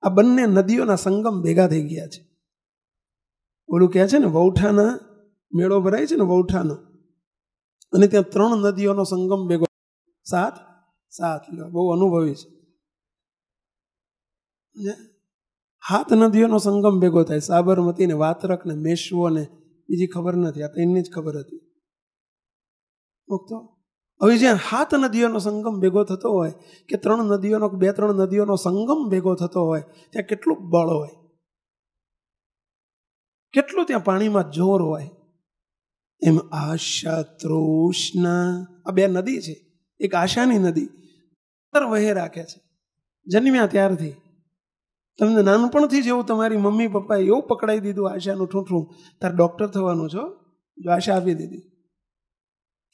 આ બંને નદીઓના સંગમ ભેગા થઈ ગયા છે ઓલું કહે છે ને વૌઠાના મેળો ભરાય છે ને વૌઠાનો અને ત્યાં ત્રણ નદીઓનો સંગમ ભેગો સાત સાત બહુ અનુભવી છે હાથ નદીઓનો સંગમ ભેગો થાય સાબરમતી ને વાતરક ને મેશવો ને બીજી ખબર નથી આ તો એમની જ ખબર હતી તો હવે જ્યાં હાથ નદીઓનો સંગમ ભેગો થતો હોય કે ત્રણ નદીઓનો બે ત્રણ નદીઓનો સંગમ ભેગો થતો હોય ત્યાં કેટલું બળ હોય કેટલું ત્યાં પાણીમાં જોર હોય એમ આશા તૃષ્ણા આ બે નદી છે એક આશાની નદી વહે રાખે છે જન્મ્યા ત્યારથી તમને નાનપણથી જેવું તમારી મમ્મી પપ્પાએ એવું પકડાઈ દીધું આશાનું ઠૂંઠું તારે ડૉક્ટર થવાનું છો જો આશા આપી દીધી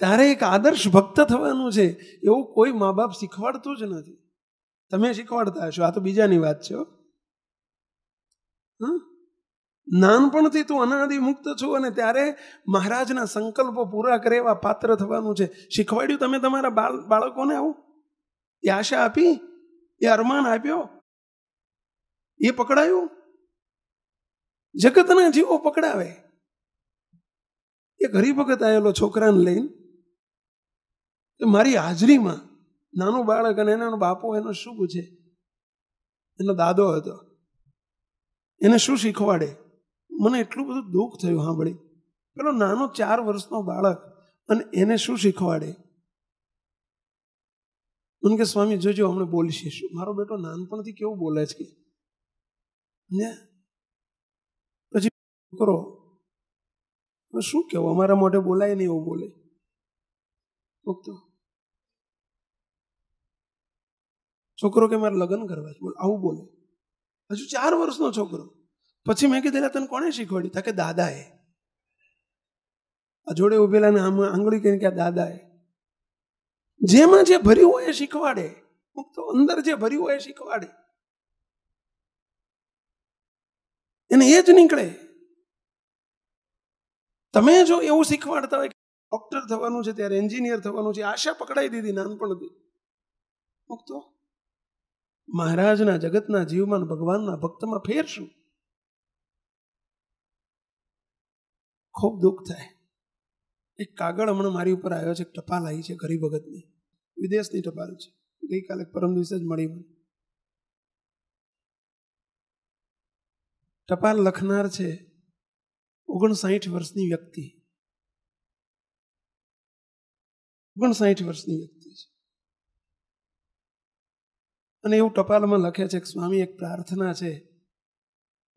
તારે એક આદર્શ ભક્ત થવાનું છે એવું કોઈ મા બાપ શીખવાડતું જ નથી તમે શીખવાડતા હશો આ તો બીજાની વાત છે નાનપણથી તું અનાદિ મુક્ત છું અને ત્યારે મહારાજના સંકલ્પો પૂરા કરે એવા પાત્ર થવાનું છે શીખવાડ્યું તમે તમારા બાળકોને આવું એ આશા આપી એ અરમાન આપ્યો એ પકડાયું જગતના જીવો પકડાવે એક હરિભગત આવેલો છોકરાને લઈને મારી હાજરીમાં નાનું બાળક અને એનો બાપો એનો શું પૂછે એનો દાદો હતો એને શું શીખવાડે મને એટલું બધું દુઃખ થયું સાંભળી પેલો નાનો ચાર વર્ષનો બાળક અને એને શું શીખવાડે મને કે સ્વામી જોજો હમણાં બોલશે શું મારો બેટો નાનપણથી કેવું બોલે છે કે ને પછી કરો શું કેવું અમારા મોઢે બોલાય નહીં એવું બોલે તો છોકરો કે મારે લગ્ન કરવા છે આવું બોલે હજુ ચાર વર્ષનો છોકરો પછી મેં કીધેલા તને કોણે શીખવાડી તા કે દાદાએ આ જોડે ઉભેલા ને આમાં આંગળી કરીને કે દાદાએ જેમાં જે ભર્યું હોય એ શીખવાડે તો અંદર જે ભર્યું હોય એ શીખવાડે એને એ જ નીકળે તમે જો એવું શીખવાડતા હોય ડોક્ટર થવાનું છે ત્યારે એન્જિનિયર થવાનું છે આશા પકડાઈ દીધી નાનપણથી મૂકતો મહારાજના જગતના જીવમાં ભગવાનના ભક્તમાં ફેર શું ખૂબ દુઃખ થાય એક કાગળ હમણાં મારી ઉપર આવ્યો છે ટપાલ આવી છે ગરીબ ભગતની વિદેશની ટપાલ છે ગઈકાલે પરમ દિવસે જ મળી મને ટપાલ લખનાર છે ઓગણસાઠ વર્ષની વ્યક્તિ ઓગણસાઠ વર્ષની વ્યક્તિ છે અને એવું ટપાલમાં લખે છે કે સ્વામી એક પ્રાર્થના છે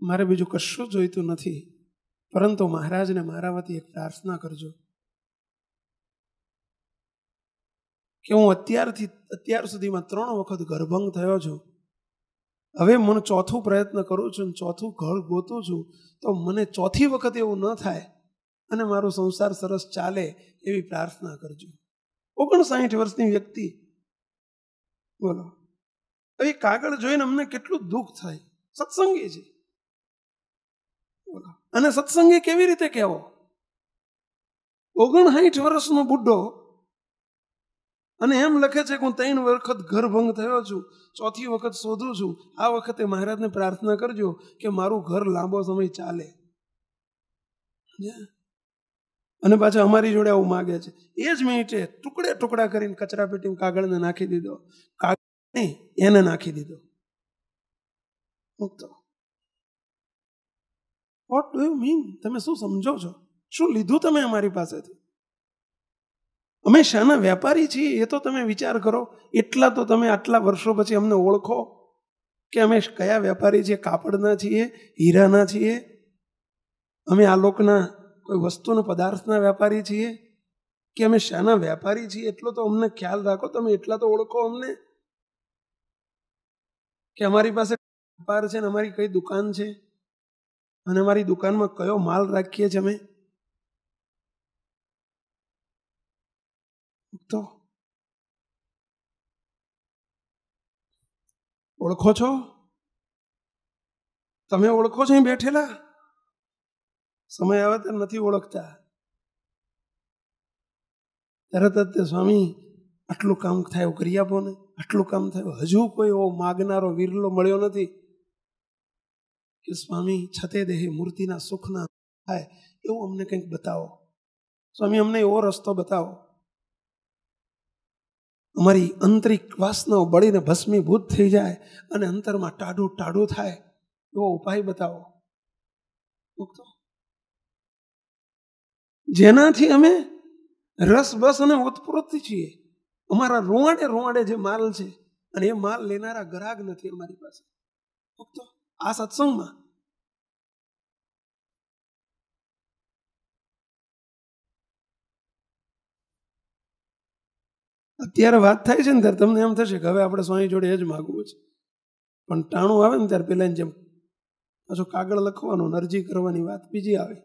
મારે બીજું કશું જોઈતું નથી પરંતુ મહારાજને મારા વતી એક પ્રાર્થના કરજો કે હું અત્યારથી અત્યાર સુધીમાં ત્રણ વખત ગર્ભંગ થયો છું હવે હું ચોથો પ્રયત્ન કરું છું ચોથું ઘર ગોતું છું તો મને ચોથી વખત એવું ન થાય અને મારો સંસાર સરસ ચાલે એવી પ્રાર્થના કરજો ઓગણસાઠ વર્ષની વ્યક્તિ બોલો હવે કાગળ જોઈને અમને કેટલું દુઃખ થાય સત્સંગી છે અને સત્સંગી કેવી રીતે કહેવો ઓગણસાઠ વર્ષનો બુઢો અને એમ લખે છે કે હું ત્રણ વખત ઘરભંગ થયો છું ચોથી વખત શોધું છું આ વખતે મહારાજને પ્રાર્થના કરજો કે મારું ઘર લાંબો સમય ચાલે અને પાછા અમારી જોડે આવું માગે છે એ જ મિનિટે ટુકડે ટુકડા કરીને કચરા પેટીમાં કાગળને નાખી દીધો કાગળ એને નાખી દીધો મુક્તો વોટ ડુ યુ મીન તમે શું સમજો છો શું લીધું તમે અમારી પાસેથી અમે શાના વેપારી છીએ એ તો તમે વિચાર કરો એટલા તો તમે આટલા વર્ષો પછી અમને ઓળખો કે અમે કયા વેપારી છીએ કાપડના છીએ હીરાના છીએ અમે આ લોકના કોઈ વસ્તુના પદાર્થના વેપારી છીએ કે અમે શાના વેપારી છીએ એટલો તો અમને ખ્યાલ રાખો તમે એટલા તો ઓળખો અમને કે અમારી પાસે વેપાર છે ને અમારી કઈ દુકાન છે અને અમારી દુકાનમાં કયો માલ રાખીએ છીએ અમે ઉગતો ઓળખો છો તમે ઓળખો છો બેઠેલા સમય આવે ત્યારે નથી ઓળખતા તરત જ તે સ્વામી આટલું કામ થાય એવું કરી આપો ને આટલું કામ થાય હજુ કોઈ એવો માગનારો વિરલો મળ્યો નથી કે સ્વામી છતે દેહે મૂર્તિના સુખના થાય એવું અમને કંઈક બતાવો સ્વામી અમને એવો રસ્તો બતાવો અમારી આંતરિક વાસનાઓ બળીને ભસ્મીભૂત થઈ જાય અને અંતરમાં ટાઢું ટાઢું થાય એવો ઉપાય બતાવો મુક્તો જેનાથી અમે રસ બસ અને ઓતપ્રોત છીએ અમારા રોવાડે રોવાડે જે માલ છે અને એ માલ લેનારા ગ્રાહક નથી અમારી પાસે મુક્તો આ સત્સંગમાં અત્યારે વાત થાય છે ને ત્યારે તમને એમ થશે કે હવે આપણે સ્વામી જોડે એ જ માગવું છે પણ ટાણું આવે ને ત્યારે પહેલાં જેમ પાછો કાગળ લખવાનો અરજી કરવાની વાત બીજી આવે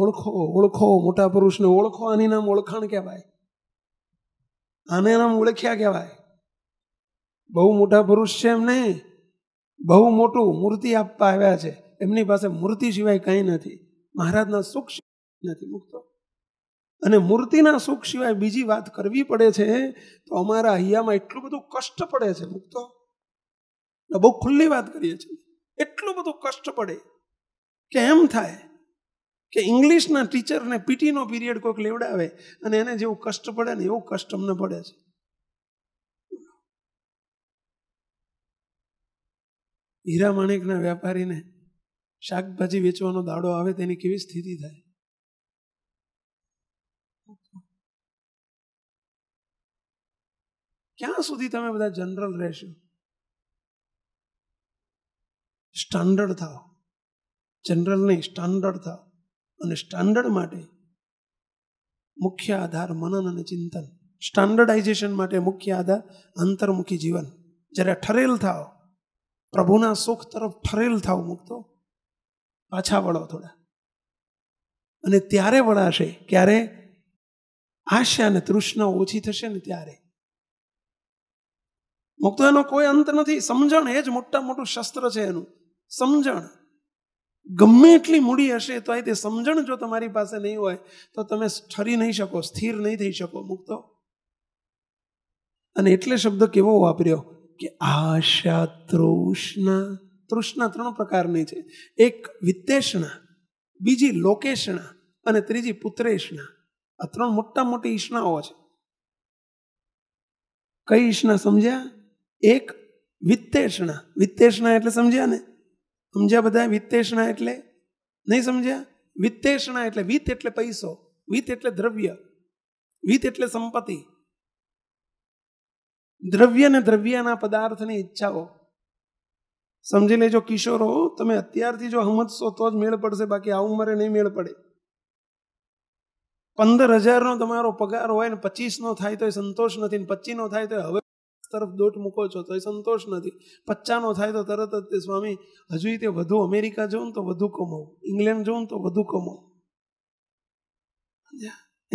ઓળખો ઓળખો મોટા પુરુષને ઓળખો આની નામ ઓળખાણ કહેવાય આને નામ ઓળખ્યા કહેવાય બહુ મોટા પુરુષ છે એમ નહીં બહુ મોટું મૂર્તિ આપવા આવ્યા છે એમની પાસે મૂર્તિ સિવાય કંઈ નથી મહારાજના સુખ નથી મૂકતો અને મૂર્તિના સુખ સિવાય બીજી વાત કરવી પડે છે તો અમારા હૈયામાં એટલું બધું કષ્ટ પડે છે મુક્તો બહુ ખુલ્લી વાત કરીએ છીએ એટલું બધું કષ્ટ પડે કે એમ થાય કે ઇંગ્લિશના ટીચરને પીટીનો પીરિયડ કોઈક લેવડાવે અને એને જેવું કષ્ટ પડે ને એવું કષ્ટ અમને પડે છે હીરા માણેકના વેપારીને શાકભાજી વેચવાનો દાડો આવે તેની કેવી સ્થિતિ થાય ક્યાં સુધી તમે બધા જનરલ રહેશો સ્ટાન્ડર્ડ થાવ જનરલ નહીં સ્ટાન્ડર્ડ થાવ અને સ્ટાન્ડર્ડ માટે મુખ્ય આધાર મનન અને ચિંતન સ્ટાન્ડર્ડાઇઝેશન માટે મુખ્ય આધાર અંતર્મુખી જીવન જ્યારે ઠરેલ થાવ પ્રભુના સુખ તરફ ઠરેલ થાવ મૂકતો પાછા વળો થોડા અને ત્યારે વળાશે ક્યારે આશા અને તૃષ્ણા ઓછી થશે ને ત્યારે મુક્તો એનો કોઈ અંત નથી સમજણ એ જ મોટા મોટું શસ્ત્ર છે એનું સમજણ ગમે એટલી મૂડી હશે તો તે સમજણ જો તમારી પાસે નહીં હોય તો તમે ઠરી નહીં શકો સ્થિર નહીં થઈ શકો મુક્તો અને એટલે શબ્દ કેવો વાપર્યો કે આશા તૃષ્ણા તૃષ્ણા ત્રણ પ્રકારની છે એક વિત્તેષણા બીજી લોકેશણા અને ત્રીજી પુત્રેશણા આ ત્રણ મોટા મોટી ઈષ્ણાઓ છે કઈ ઈષ્ણા સમજ્યા એક વિતેષણ વિતેષણ એટલે સમજ્યા ને હું જયા બતા વિતેષણ એટલે નહીં સમજ્યા વિતેષણ એટલે વિત એટલે પૈસો વિત એટલે દ્રવ્ય વિત એટલે સંપત્તિ દ્રવ્ય ને દ્રવ્યાના પદાર્થ ને ઈચ્છાઓ સમજી લેજો કિશોરો તમે અત્યાર સુધી જો હમદ સો તો જ મેલ પડશે બાકી આ ઉમરે નહીં મેલ પડે 15000 નો તમારો પગાર હોય ને 25 નો થાય તોય સંતોષ નથી ને 25 નો થાય તોય તરફ દોટ મૂકો છો તો એ સંતોષ નથી પચ્ચાનો થાય તો તરત જ તે સ્વામી હજુ તે વધુ અમેરિકા જવું તો વધુ કમાવું ઇંગ્લેન્ડ જવું તો વધુ કમાવું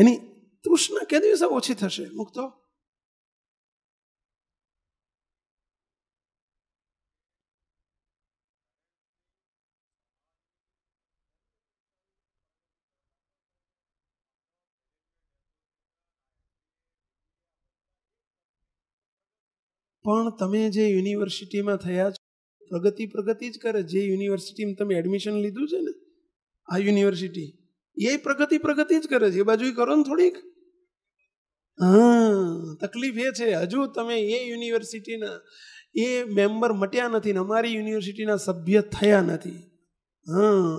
એની તૃષ્ણા કે દિવસે ઓછી થશે મુક્તો પણ તમે જે યુનિવર્સિટીમાં થયા છો પ્રગતિ પ્રગતિ જ કરે જે યુનિવર્સિટીમાં તમે એડમિશન લીધું છે ને આ યુનિવર્સિટી એ પ્રગતિ પ્રગતિ જ કરે છે એ બાજુ કરો ને થોડીક હા તકલીફ એ છે હજુ તમે એ યુનિવર્સિટીના એ મેમ્બર મટ્યા નથી ને અમારી યુનિવર્સિટીના સભ્ય થયા નથી હા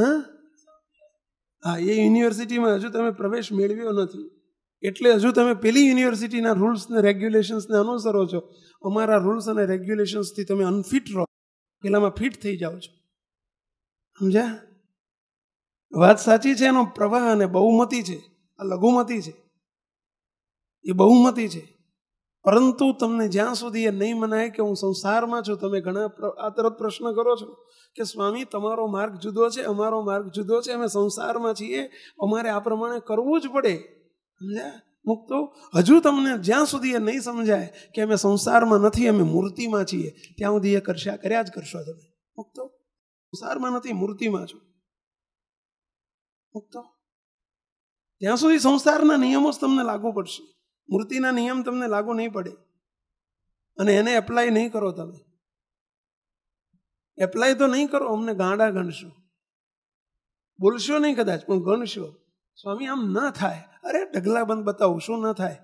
હા હા એ યુનિવર્સિટીમાં હજુ તમે પ્રવેશ મેળવ્યો નથી એટલે હજુ તમે પેલી યુનિવર્સિટીના રૂલ્સને રેગ્યુલેશન્સને અનુસરો છો અમારા રૂલ્સ અને રેગ્યુલેશન્સથી તમે અનફિટ રહો પેલામાં ફિટ થઈ જાઓ છો સમજ્યા વાત સાચી છે એનો પ્રવાહ અને બહુમતી છે આ લઘુમતી છે એ બહુમતી છે પરંતુ તમને જ્યાં સુધી એ નહીં મનાય કે હું સંસારમાં છું તમે ઘણા આ તરત પ્રશ્ન કરો છો કે સ્વામી તમારો માર્ગ જુદો છે અમારો માર્ગ જુદો છે અમે સંસારમાં છીએ અમારે આ પ્રમાણે કરવું જ પડે સમજ્યા મુક્તો હજુ તમને જ્યાં સુધી એ નહીં સમજાય કે અમે સંસારમાં નથી અમે મૂર્તિમાં છીએ ત્યાં સુધી એ કરશા કર્યા જ કરશો તમે મુક્તો સંસારમાં નથી મૂર્તિમાં છો મુક્તો ત્યાં સુધી સંસારના નિયમો જ તમને લાગુ પડશે મૂર્તિના નિયમ તમને લાગુ નહીં પડે અને એને એપ્લાય નહીં કરો તમે એપ્લાય તો નહીં કરો અમને ગાંડા ગણશો બોલશો નહીં કદાચ પણ ગણશો સ્વામી આમ ન થાય અરે ઢગલા બંધ બતાવું શું ન થાય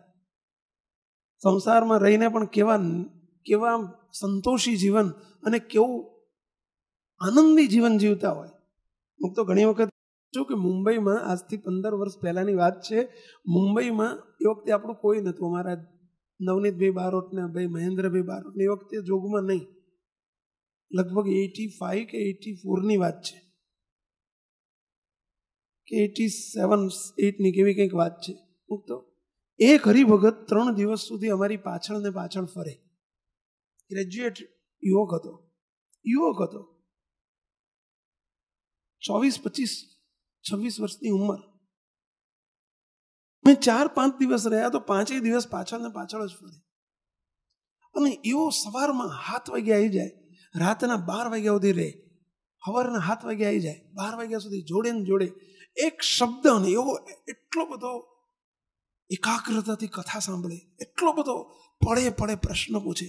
સંસારમાં રહીને પણ કેવા કેવા સંતોષી જીવન અને કેવું આનંદી જીવન જીવતા હોય હું તો ઘણી વખત છું કે મુંબઈમાં આજથી પંદર વર્ષ પહેલાંની વાત છે મુંબઈમાં એ વખતે આપણું કોઈ નહોતું અમારા નવનીતભાઈ બારોટને ભાઈ મહેન્દ્રભાઈ બારોટને એ વખતે જોગમાં નહીં લગભગ એટી ફાઈવ કે એટી ફોરની વાત છે કે એટી સેવન એટની કેવી કંઈક વાત છે હું તો એક હરિભગત ત્રણ દિવસ સુધી અમારી પાછળ ને પાછળ ફરે ગ્રેજ્યુએટ યુવક હતો યુવક હતો ચોવીસ પચીસ છવ્વીસ વર્ષની ઉંમર મેં ચાર પાંચ દિવસ રહ્યા તો પાંચેય દિવસ પાછળ ને પાછળ જ ફરે અને એવો સવારમાં સાત વાગ્યા આવી જાય રાતના બાર વાગ્યા સુધી રહે સવારના સાત વાગ્યા આવી જાય બાર વાગ્યા સુધી જોડે ને જોડે એક શબ્દ નહીં એવો એટલો બધો એકાગ્રતાથી કથા સાંભળે એટલો બધો પડે પડે પ્રશ્ન પૂછે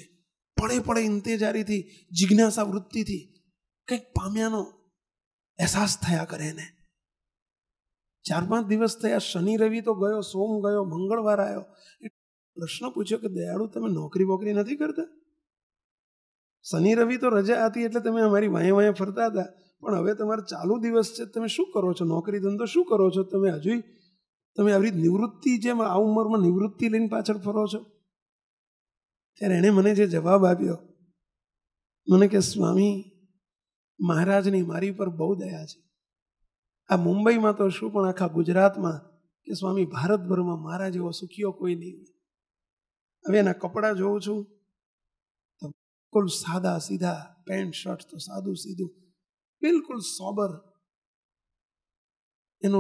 પડે પડે ઇંતેજારીથી જિજ્ઞાસા વૃત્તિથી કંઈક પામ્યાનો અહેસાસ થયા કરે એને ચાર પાંચ દિવસ થયા શનિ રવિ તો ગયો સોમ ગયો મંગળવાર આવ્યો પ્રશ્ન પૂછ્યો કે દયાળુ તમે નોકરી વોકરી નથી કરતા શનિ રવિ તો રજા હતી એટલે તમે અમારી વાંયે વાંયે ફરતા હતા પણ હવે તમારે ચાલુ દિવસ છે તમે શું કરો છો નોકરી ધંધો શું કરો છો તમે હજુ તમે આવી નિવૃત્તિ જેમ આ ઉંમરમાં નિવૃત્તિ લઈને પાછળ ફરો છો ત્યારે એણે મને જે જવાબ આપ્યો મને કે સ્વામી મહારાજની મારી પર બહુ દયા છે આ મુંબઈમાં તો શું પણ આખા ગુજરાતમાં કે સ્વામી ભારતભરમાં મારા જેવો સુખીઓ કોઈ નહીં હવે એના કપડાં જોઉં છું તો બિલકુલ સાદા સીધા પેન્ટ શર્ટ તો સાદું સીધું बिल्कुल सोबर एनु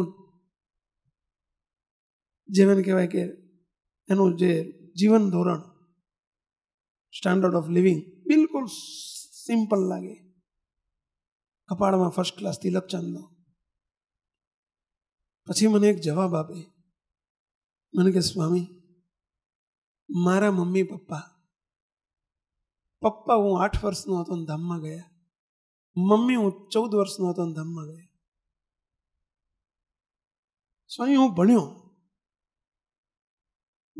जीवन कहवा जीवन धोरण स्टैंडर्ड ऑफ लीविंग बिल्कुल सीम्पल लगे कपाड़ में फर्स्ट क्लास तिलक चंद पी मैंने एक जवाब आप मन के स्वामी मारा मम्मी पप्पा पप्पा हूँ आठ वर्ष ना धाम में गया મમ્મી હું ચૌદ વર્ષનો હતો ધામમાં ગયો સ્વામી હું ભણ્યો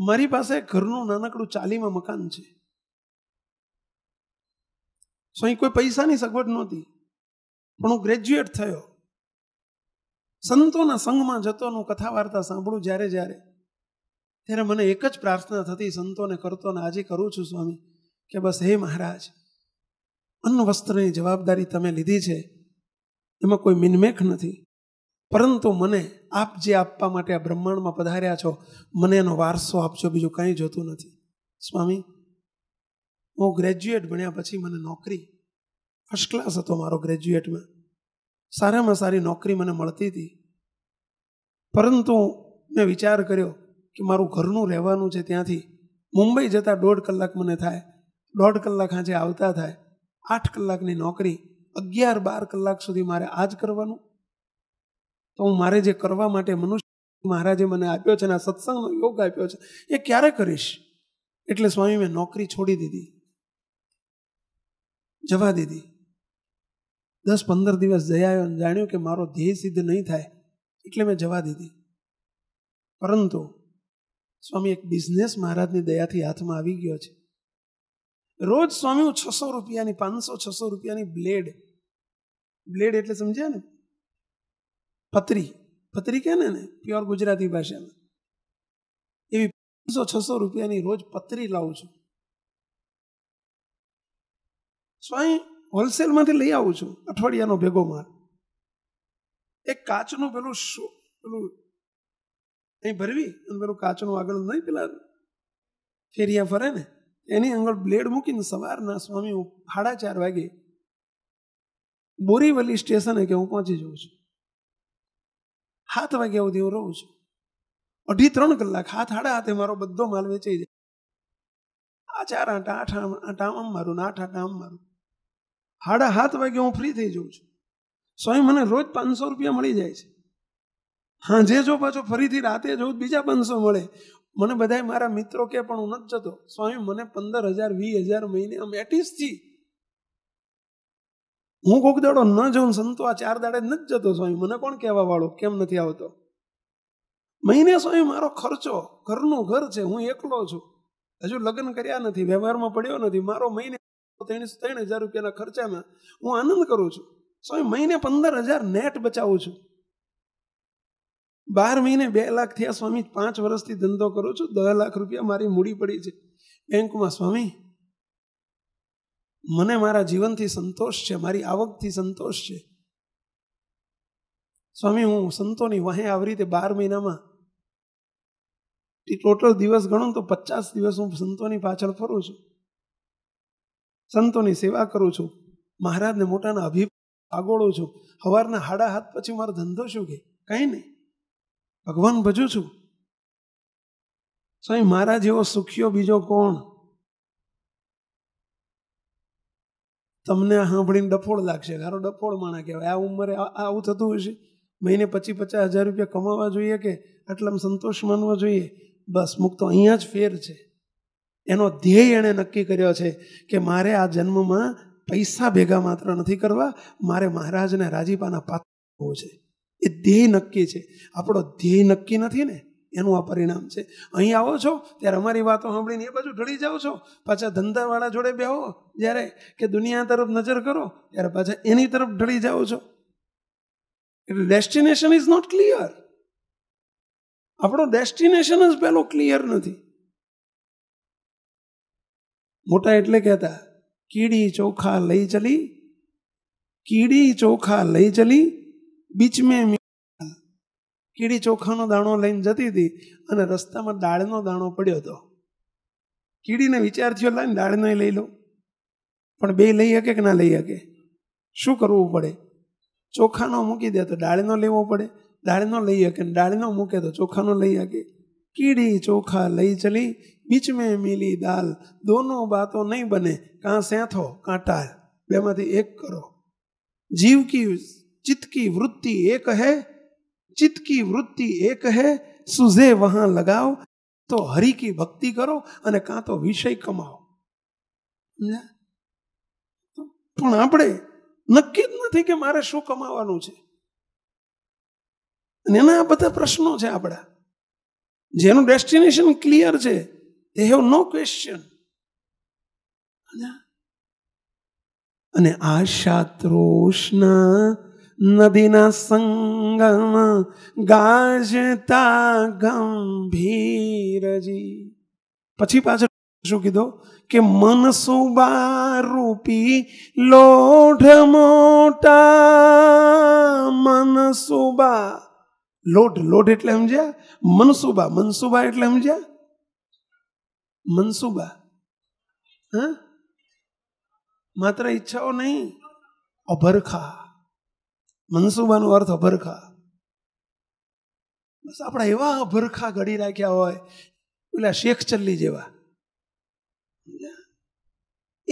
મારી પાસે ઘરનું નાનકડું ચાલીમાં મકાન છે સ્વામી કોઈ પૈસાની સગવડ નહોતી પણ હું ગ્રેજ્યુએટ થયો સંતોના સંઘમાં જતો હું કથા વાર્તા સાંભળું જ્યારે જ્યારે ત્યારે મને એક જ પ્રાર્થના થતી સંતોને કરતો ને આજે કરું છું સ્વામી કે બસ હે મહારાજ અન્ન વસ્ત્રની જવાબદારી તમે લીધી છે એમાં કોઈ મિનમેખ નથી પરંતુ મને આપ જે આપવા માટે આ બ્રહ્માંડમાં પધાર્યા છો મને એનો વારસો આપજો બીજું કંઈ જોતું નથી સ્વામી હું ગ્રેજ્યુએટ ભણ્યા પછી મને નોકરી ફર્સ્ટ ક્લાસ હતો મારો ગ્રેજ્યુએટમાં સારામાં સારી નોકરી મને મળતી હતી પરંતુ મેં વિચાર કર્યો કે મારું ઘરનું રહેવાનું છે ત્યાંથી મુંબઈ જતાં દોઢ કલાક મને થાય દોઢ કલાક આજે આવતા થાય આઠ કલાકની નોકરી અગિયાર બાર કલાક સુધી મારે આ જ કરવાનું તો હું મારે જે કરવા માટે મનુષ્ય મહારાજે મને આપ્યો છે અને આ સત્સંગનો યોગ આપ્યો છે એ ક્યારે કરીશ એટલે સ્વામી મેં નોકરી છોડી દીધી જવા દીધી દસ પંદર દિવસ જઈ આવ્યો અને જાણ્યું કે મારો ધ્યેય સિદ્ધ નહીં થાય એટલે મેં જવા દીધી પરંતુ સ્વામી એક બિઝનેસ મહારાજની દયાથી હાથમાં આવી ગયો છે રોજ સ્વામી હું છસો રૂપિયાની પાંચસો છસો રૂપિયાની બ્લેડ બ્લેડ એટલે સમજ્યા ને પતરી પતરી કે ને પ્યોર ગુજરાતી ભાષામાં એવી પાંચસો છસો રૂપિયાની રોજ પતરી લાવું છું સ્વામી હોલસેલમાંથી લઈ આવું છું અઠવાડિયાનો ભેગો માર એક કાચનું પેલું શું પેલું અહીં ભરવી અને પેલું કાચનું આગળ નહીં પેલા ફેરિયા ફરે ને એની આગળ બ્લેડ મૂકીને સવારના સ્વામી હું સાડા ચાર વાગે બોરીવલી સ્ટેશને કે હું પહોંચી જાઉં છું સાત વાગ્યા સુધી હું રહું છું અઢી ત્રણ કલાક હાથ હાડા હાથે મારો બધો માલ વેચાઈ જાય આ ચાર આઠ આઠ આઠ આમ મારું ને આઠ આંટા આમ મારું હાડા હાથ વાગે હું ફ્રી થઈ જાઉં છું સ્વામી મને રોજ પાંચસો રૂપિયા મળી જાય છે હાંજે જો પાછો ફરીથી રાતે જવું બીજા પાંચસો મળે મને બધાય મારા મિત્રો કે પણ હું નથી જતો સ્વામી મને પંદર હજાર વીસ હજાર મહિને આમ એટીસથી હું કોક દાડો ન જાઉં સંતો આ ચાર દાડે નથી જતો સ્વામી મને કોણ કહેવા વાળો કેમ નથી આવતો મહિને સ્વામી મારો ખર્ચો ઘરનું ઘર છે હું એકલો છું હજુ લગ્ન કર્યા નથી વ્યવહારમાં પડ્યો નથી મારો મહિને ત્રણસો ત્રણ હજાર રૂપિયાના ખર્ચામાં હું આનંદ કરું છું સ્વામી મહિને પંદર હજાર નેટ બચાવું છું બાર મહિને બે લાખ થયા સ્વામી પાંચ વર્ષથી ધંધો કરું છું દસ લાખ રૂપિયા મારી મૂડી પડી છે બેંકમાં સ્વામી મને મારા જીવનથી સંતોષ છે મારી આવકથી સંતોષ છે સ્વામી હું સંતોની વહે આવી રીતે બાર મહિનામાં ટોટલ દિવસ ગણું તો પચાસ દિવસ હું સંતોની પાછળ ફરું છું સંતોની સેવા કરું છું મહારાજને મોટાના અભિપ આગોળું છું સવારના હાડા હાથ પછી મારો ધંધો શું કે કંઈ નહીં ભગવાન ભજું છું સ્વામી મારા જેવો સુખીઓ બીજો કોણ તમને સાંભળીને ડફોડ લાગશે ગારો ડફોડ માણા કહેવાય આ ઉંમરે આવું થતું હોય છે મહિને પચીસ પચાસ હજાર રૂપિયા કમાવા જોઈએ કે આટલામાં સંતોષ માનવો જોઈએ બસ મુક્તો અહીંયા જ ફેર છે એનો ધ્યેય એણે નક્કી કર્યો છે કે મારે આ જન્મમાં પૈસા ભેગા માત્ર નથી કરવા મારે મહારાજને રાજીપાના પાત્ર છે એ ધ્યેય નક્કી છે આપણો ધ્યેય નક્કી નથી ને એનું આ પરિણામ છે અહીં આવો છો ત્યારે અમારી વાતો સાંભળીને એ બાજુ ઢળી જાઓ છો પાછા ધંધાવાળા જોડે બેહો જ્યારે કે દુનિયા તરફ નજર કરો ત્યારે પાછા એની તરફ ઢળી જાઓ છો એટલે ડેસ્ટિનેશન ઇઝ નોટ ક્લિયર આપણો ડેસ્ટિનેશન જ પહેલો ક્લિયર નથી મોટા એટલે કહેતા કીડી ચોખા લઈ ચલી કીડી ચોખા લઈ ચલી બીચ કીડી ચોખાનો દાણો લઈને જતી હતી અને રસ્તામાં દાળનો દાણો પડ્યો હતો કીડીને વિચાર થયો લાઈને દાળનો લઈ લો પણ બે લઈ શકે કે ના લઈ શકે શું કરવું પડે ચોખાનો મૂકી દે તો દાળનો લેવો પડે દાળનો લઈ શકે દાળનો મૂકે તો ચોખાનો લઈ શકે કીડી ચોખા લઈ ચલી બીચ મીલી મિલી દાલ દોનો બાતો નહીં બને કાં સેથો કાં ટાળ બેમાંથી એક કરો જીવ કી चित्त की वृत्ति एक है चित्त की वृत्ति एक है सुझे वहां लगाओ તો હરી કી ભક્તિ કરો અને કાં તો વિષય કમાવો પણ આપણે નક્કી જ નથી કે મારે શું કમાવાનું છે એના આ બધા પ્રશ્નો છે આપણા જેનું ડેસ્ટિનેશન ક્લિયર છે તે હેવ નો ક્વેશ્ચન અને આ શાત્રોષ્ણા नदी ना संगम गाजता गंभिर जी पछि पाछो सु किदो के मनसुबा रूपी लोढ मोटा मनसुबा लोढ लोढ એટલે સમજ્યા મનસુબા મનસુબા એટલે સમજ્યા મનસુબા હ માત્ર ઈચ્છાઓ નહીં અભરખા મનસુબાનો અર્થ અભરખા બસ આપણા એવા અભરખા ઘડી રાખ્યા હોય પેલા શેખ ચલ્લી જેવા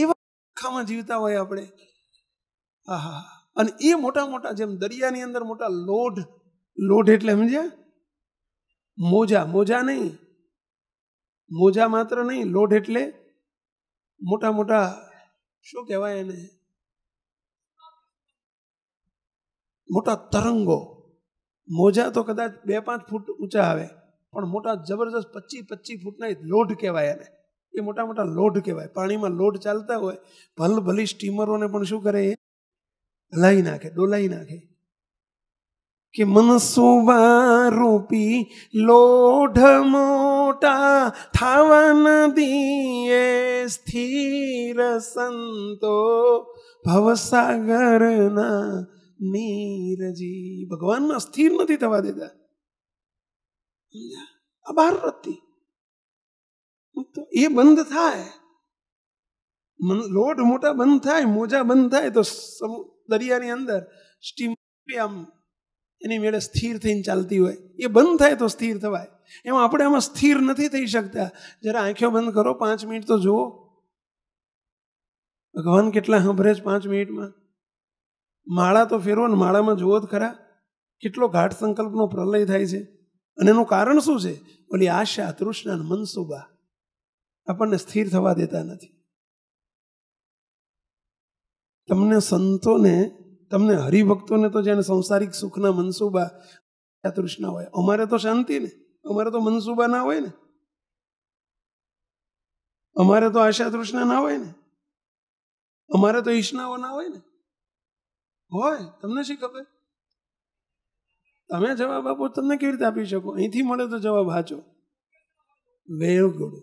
એવા અભરખામાં જીવતા હોય આપણે આહા અને એ મોટા મોટા જેમ દરિયાની અંદર મોટા લોઢ લોઢ એટલે સમજ્યા મોજા મોજા નહીં મોજા માત્ર નહીં લોઢ એટલે મોટા મોટા શું કહેવાય એને મોટા તરંગો મોજા તો કદાચ 2-5 ફૂટ ઊંચા આવે પણ મોટા જબરદસ્ત 25-25 ફૂટના લોઢ કહેવાય આને એ મોટા મોટા લોઢ કહેવાય પાણીમાં લોઢ ચાલતા હોય ભલ ભલી સ્ટીમરોને પણ શું કરે એ હલાય ના કે ડોલાય ના કે મનસુવા રૂપી લોઢ મોટો થાવા નદીએ સ્થિર સંતો ભવસાગરના નીરજી ભગવાનમાં સ્થિર નથી થવા દેતા આ બહાર વૃત્તિ તો એ બંધ થાય લોટ મોટા બંધ થાય મોજા બંધ થાય તો દરિયાની અંદર સ્ટીમ આમ એની મેળે સ્થિર થઈને ચાલતી હોય એ બંધ થાય તો સ્થિર થવાય એમાં આપણે આમાં સ્થિર નથી થઈ શકતા જરા આંખો બંધ કરો પાંચ મિનિટ તો જુઓ ભગવાન કેટલા સાંભળે છે પાંચ મિનિટમાં માળા તો ફેરવો ને માળામાં જુઓ જ ખરા કેટલો ઘાટ સંકલ્પનો પ્રલય થાય છે અને એનું કારણ શું છે ઓલી આશા તૃષ્ણા મનસુબા આપણને સ્થિર થવા દેતા નથી તમને સંતોને તમને હરિભક્તોને તો જેને સંસારિક સુખના મનસુબા તૃષ્ણા હોય અમારે તો શાંતિ ને અમારે તો મનસુબા ના હોય ને અમારે તો આશા તૃષ્ણા ના હોય ને અમારે તો ઈષ્ણાઓ ના હોય ને હોય તમને શી ખબર તમે જવાબ આપો તમને કેવી રીતે આપી શકો અહીંથી મળે તો જવાબ હાચો વેવગળો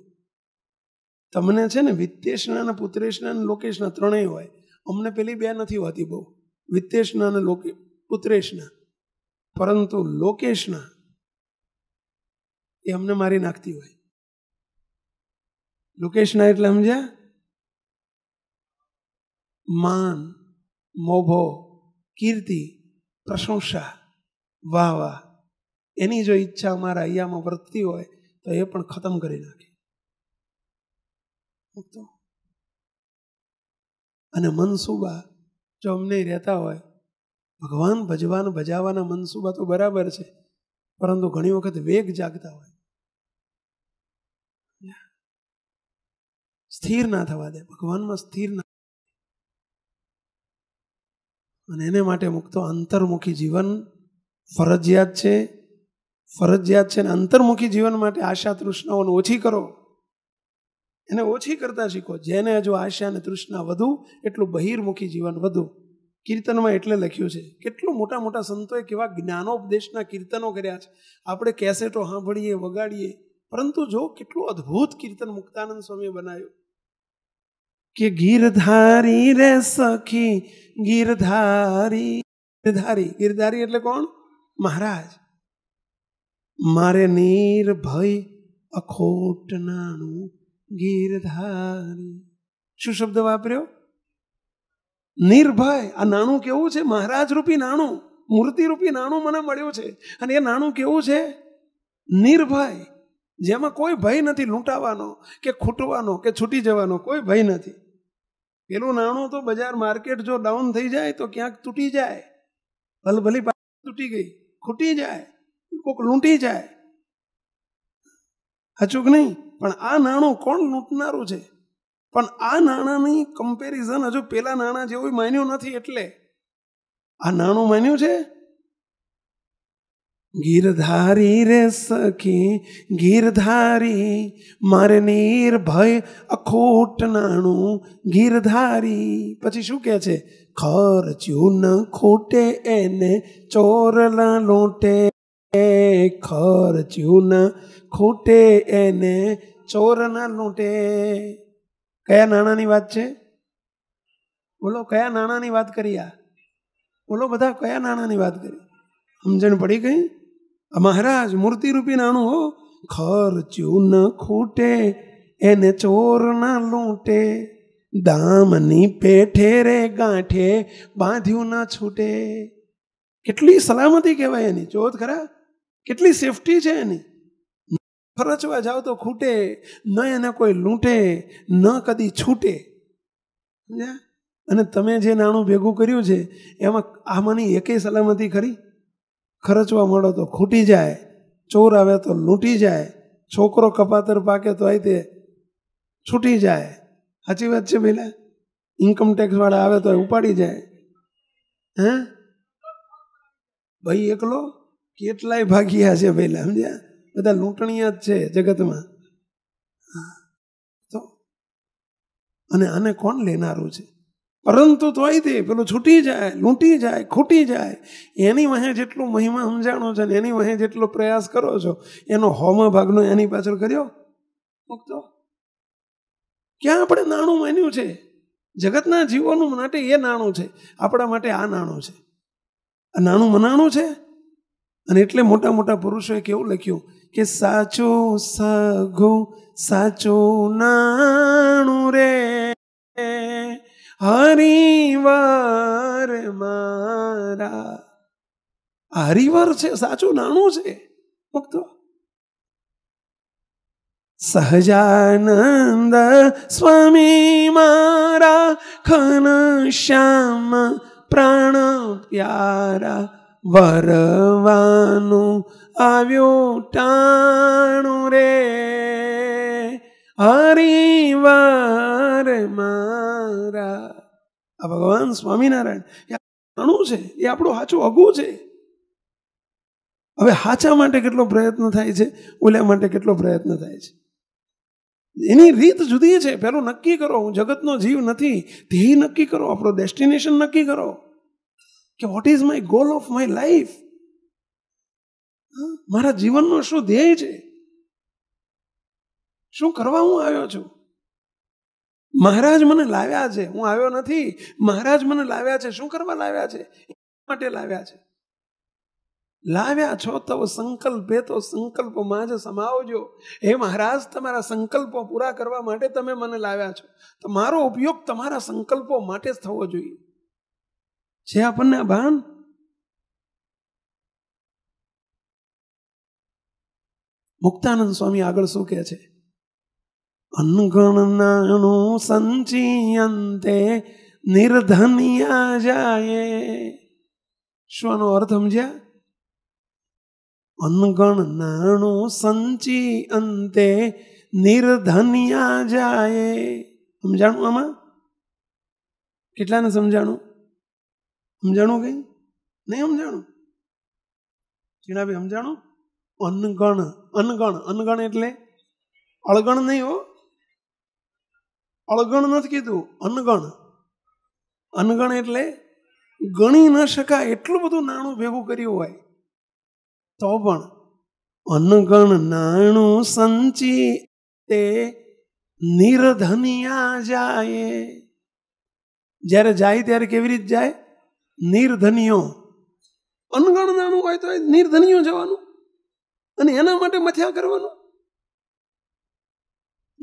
તમને છે ને વિત્તેશના અને પુત્રેશના અને લોકેશના ત્રણેય હોય અમને પેલી બે નથી હોતી બહુ વિત્તેશના અને લોકે પુત્રેશના પરંતુ લોકેશના એ અમને મારી નાખતી હોય લોકેશના એટલે સમજ્યા માન મોભો કીર્તિ પ્રશંસા વાહ વાહ એની જો ઈચ્છા અમારા અહીંયામાં વર્તતી હોય તો એ પણ ખતમ કરી નાખે અને મનસુબા જો અમને રહેતા હોય ભગવાન ભજવાન ભજાવાના મનસુબા તો બરાબર છે પરંતુ ઘણી વખત વેગ જાગતા હોય સ્થિર ના થવા દે ભગવાનમાં સ્થિર ના અને એને માટે મુક્તો અંતર્મુખી જીવન ફરજિયાત છે ફરજિયાત છે અને અંતર્મુખી જીવન માટે આશા તૃષ્ણાઓને ઓછી કરો એને ઓછી કરતા શીખો જેને હજુ આશા અને તૃષ્ણા વધુ એટલું બહિર્મુખી જીવન વધુ કીર્તનમાં એટલે લખ્યું છે કેટલું મોટા મોટા સંતોએ કેવા જ્ઞાનોપદેશના કીર્તનો કર્યા છે આપણે કેસેટો સાંભળીએ વગાડીએ પરંતુ જો કેટલું અદ્ભુત કીર્તન મુક્તાનંદ સ્વામીએ બનાવ્યું કે ગીરધારી રે સખી ગીરધારી ગીરધારી ગીરધારી એટલે કોણ મહારાજ મારે નિર્ભય અખોટ નાનું ગીરધારી શું શબ્દ વાપર્યો નિર્ભય આ નાણું કેવું છે મહારાજ રૂપી નાણું મૂર્તિ રૂપી નાણું મને મળ્યું છે અને એ નાણું કેવું છે નિર્ભય જેમાં કોઈ ભય નથી લૂંટાવાનો કે ખૂટવાનો કે છૂટી જવાનો કોઈ ભય નથી પેલું નાણું તો બજાર માર્કેટ જો ડાઉન થઈ જાય તો ક્યાંક તૂટી જાય ભલે ભલી તૂટી ગઈ ખૂટી જાય કોક લૂંટી જાય અચૂક નહીં પણ આ નાણું કોણ લૂંટનારું છે પણ આ નાણાંની કમ્પેરિઝન હજુ પેલા નાણાં જેવું માન્યું નથી એટલે આ નાણું માન્યું છે ગીરધારી રે સખી ગીરધારી મારે નિર્ભય અખોટ નાણું ગીરધારી પછી શું કહે છે ખર્ચ્યું ન ખોટે એને ચોરલા લોટે ખર્ચ્યું ન ખોટે એને ચોરના લોટે કયા નાણાંની વાત છે બોલો કયા નાણાંની વાત કરી આ બોલો બધા કયા નાણાંની વાત કરી સમજણ પડી ગઈ મહારાજ મૂર્તિરૂપી નાણું હો ખર્ચ્યું ન ખૂટે એને ચોર ના લૂંટે દામની પેઠે રે ગાંઠે બાંધ્યું ના છૂટે કેટલી સલામતી કહેવાય એની ચોથ ખરા કેટલી સેફટી છે એની ફરચવા જાઓ તો ખૂટે ન એને કોઈ લૂંટે ન કદી છૂટે અને તમે જે નાણું ભેગું કર્યું છે એમાં આમાંની એકેય સલામતી ખરી ખર્ચવા મળો તો ખૂટી જાય ચોર આવે તો લૂંટી જાય છોકરો કપાતર પાકે તો અહીં તે છૂટી જાય સાચી વાત છે પેલા ઇન્કમટેક્સવાળા આવે તો ઉપાડી જાય હે ભાઈ એકલો કેટલાય ભાગીયા છે પહેલા સમજ્યા બધા લૂંટણીયા જ છે જગતમાં તો અને આને કોણ લેનારું છે પરંતુ તોય તે પેલું છૂટી જાય લૂંટી જાય ખૂટી જાય એની વહે જેટલું મહિમા સમજાણો છે ને એની વહે જેટલો પ્રયાસ કરો છો એનો હોમ ભાગનો એની પાછળ કર્યો મુક્તો ક્યાં આપણે નાણું માન્યું છે જગતના જીવોનું માટે એ નાણું છે આપણા માટે આ નાણું છે આ નાણું મનાણું છે અને એટલે મોટા મોટા પુરુષોએ કેવું લખ્યું કે સાચો સાઘો સાચો નાણું રે હરિવાર મારા આ છે સાચું નાણું છે ભક્તો સહજાનંદ સ્વામી મારા ખન શ્યામ પ્રાણ પ્યારા વરવાનું આવ્યો ટાણું રે હરી વાર મારા આ ભગવાન સ્વામિનારાયણ અણુ છે એ આપણું સાચું અઘું છે હવે હાચા માટે કેટલો પ્રયત્ન થાય છે ઓલા માટે કેટલો પ્રયત્ન થાય છે એની રીત જુદી છે પહેલું નક્કી કરો હું જગતનો જીવ નથી ધ્યેય નક્કી કરો આપણો ડેસ્ટિનેશન નક્કી કરો કે what is my goal of my life મારા જીવનનો શું ધ્યેય છે શું કરવા હું આવ્યો છું મહારાજ મને લાવ્યા છે હું આવ્યો નથી મહારાજ મને લાવ્યા છે શું કરવા લાવ્યા છે માટે લાવ્યા છે લાવ્યા છો તવ સંકલ્પે તો સંકલ્પમાં જ સમાવજો હે મહારાજ તમારા સંકલ્પો પૂરા કરવા માટે તમે મને લાવ્યા છો તો મારો ઉપયોગ તમારા સંકલ્પો માટે જ થવો જોઈએ છે આપણને ભાન મુક્તાનંદ સ્વામી આગળ શું કહે છે અનગણનાનું સંચી અંતે નિર્ધનિયા જાય શું આનો અર્થ સમજ્યા અનગણનાનું સંચી અંતે નિર્ધનિયા જાય સમજાણું આમાં કેટલાને સમજાણું સમજાણું કઈ નહીં સમજાણું ચીણાભાઈ સમજાણું અનગણ અનગણ અનગણ એટલે અળગણ નહીં હો અળગણ નથી કીધું અનગણ અનગણ એટલે ગણી ન શકાય એટલું બધું નાણું ભેગું કર્યું હોય તો પણ અનગણ નાણું સંચી તે નિર્ધનિયા જાય જ્યારે જાય ત્યારે કેવી રીતે જાય નિર્ધનિયો અનગણ નાણું હોય તો નિર્ધનિયો જવાનું અને એના માટે મથ્યા કરવાનું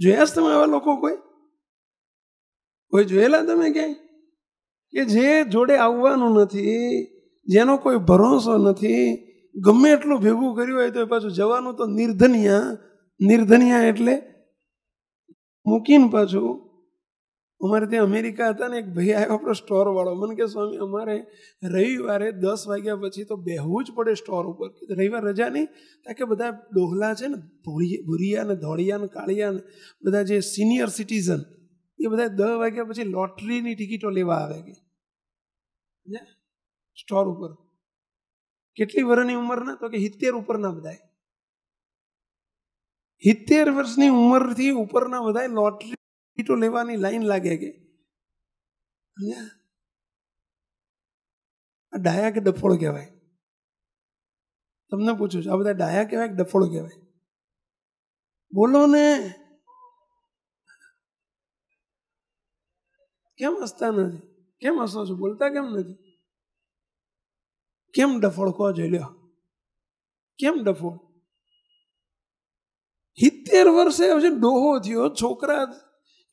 જોયા તમે આવા લોકો કોઈ કોઈ જોયેલા તમે ક્યાંય કે જે જોડે આવવાનું નથી જેનો કોઈ ભરોસો નથી ગમે એટલું ભેગું કર્યું હોય તો એ પાછું જવાનું તો નિર્ધનિયા નિર્ધનિયા એટલે મૂકીને પાછું અમારે ત્યાં અમેરિકા હતા ને એક ભાઈ આવ્યો આપણો સ્ટોરવાળો મને કે સ્વામી અમારે રવિવારે દસ વાગ્યા પછી તો બેહવું જ પડે સ્ટોર ઉપર રવિવાર રજા નહીં કારણ કે બધા ડોહલા છે ને ભૂરિયા ને ધોળિયા ને કાળિયા ને બધા જે સિનિયર સિટીઝન એ બધા દસ વાગ્યા પછી લોટરીની ટિકિટો લેવા આવે કે સ્ટોર ઉપર કેટલી વર્ષની ઉંમરના તો કે હિત્તેર ઉપરના બધા હિત્તેર વર્ષની ઉંમરથી ઉપરના બધા લોટરી ટિકિટો લેવાની લાઈન લાગે કે આ ડાયા કે ડફોળ કહેવાય તમને પૂછું છું આ બધા ડાયા કહેવાય કે ડફોળ કહેવાય બોલો ને કેમ હસતા નથી કેમ હસો છો બોલતા કેમ નથી કેમ ડફોડકો લ્યો કેમ ડફોડ સિત્તેર વર્ષે હવે ડોહો થયો છોકરા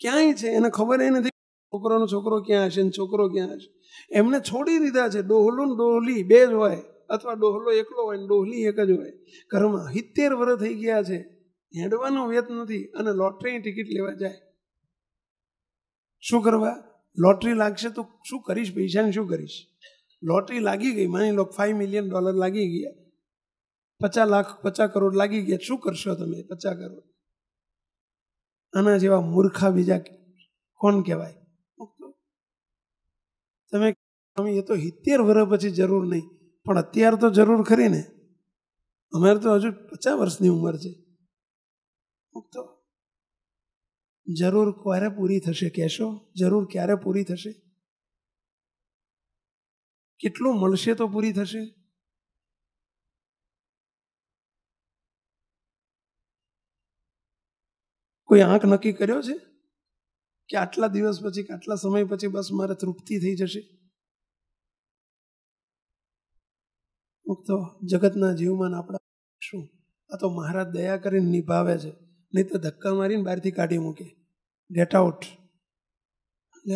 ક્યાંય છે એને ખબર નથી છોકરોનો છોકરો ક્યાં હશે ને છોકરો ક્યાં હશે એમને છોડી દીધા છે ડોહલો ને ડોહલી બે જ હોય અથવા ડોહલો એકલો હોય ને ડોહલી એક જ હોય ઘરમાં સિત્તેર વર્ષ થઈ ગયા છે હેડવાનો વ્યત નથી અને લોટરીની ટિકિટ લેવા જાય શું કરવા લોટરી લાગશે તો શું કરીશ પૈસાને શું કરીશ લોટરી લાગી ગઈ માની લો ફાઈવ મિલિયન ડોલર લાગી ગયા પચાસ લાખ પચાસ કરોડ લાગી ગયા શું કરશો તમે પચાસ કરોડ આના જેવા મૂર્ખા બીજા કોણ કહેવાય તમે એ તો સિત્તેર વર્ષ પછી જરૂર નહીં પણ અત્યાર તો જરૂર ખરી ને અમારે તો હજુ પચાસ વર્ષની ઉંમર છે તો જરૂર ક્યારે પૂરી થશે કહેશો જરૂર ક્યારે પૂરી થશે કેટલું મળશે તો પૂરી થશે કોઈ આંખ નક્કી કર્યો છે કે આટલા દિવસ પછી કે આટલા સમય પછી બસ મારે તૃપ્તિ થઈ જશે તો જગતના જીવમાં આપણા શું આ તો મહારાજ દયા કરીને નિભાવે છે નહીં તો ધક્કા મારીને બહારથી કાઢી મૂકે ગેટ આઉટ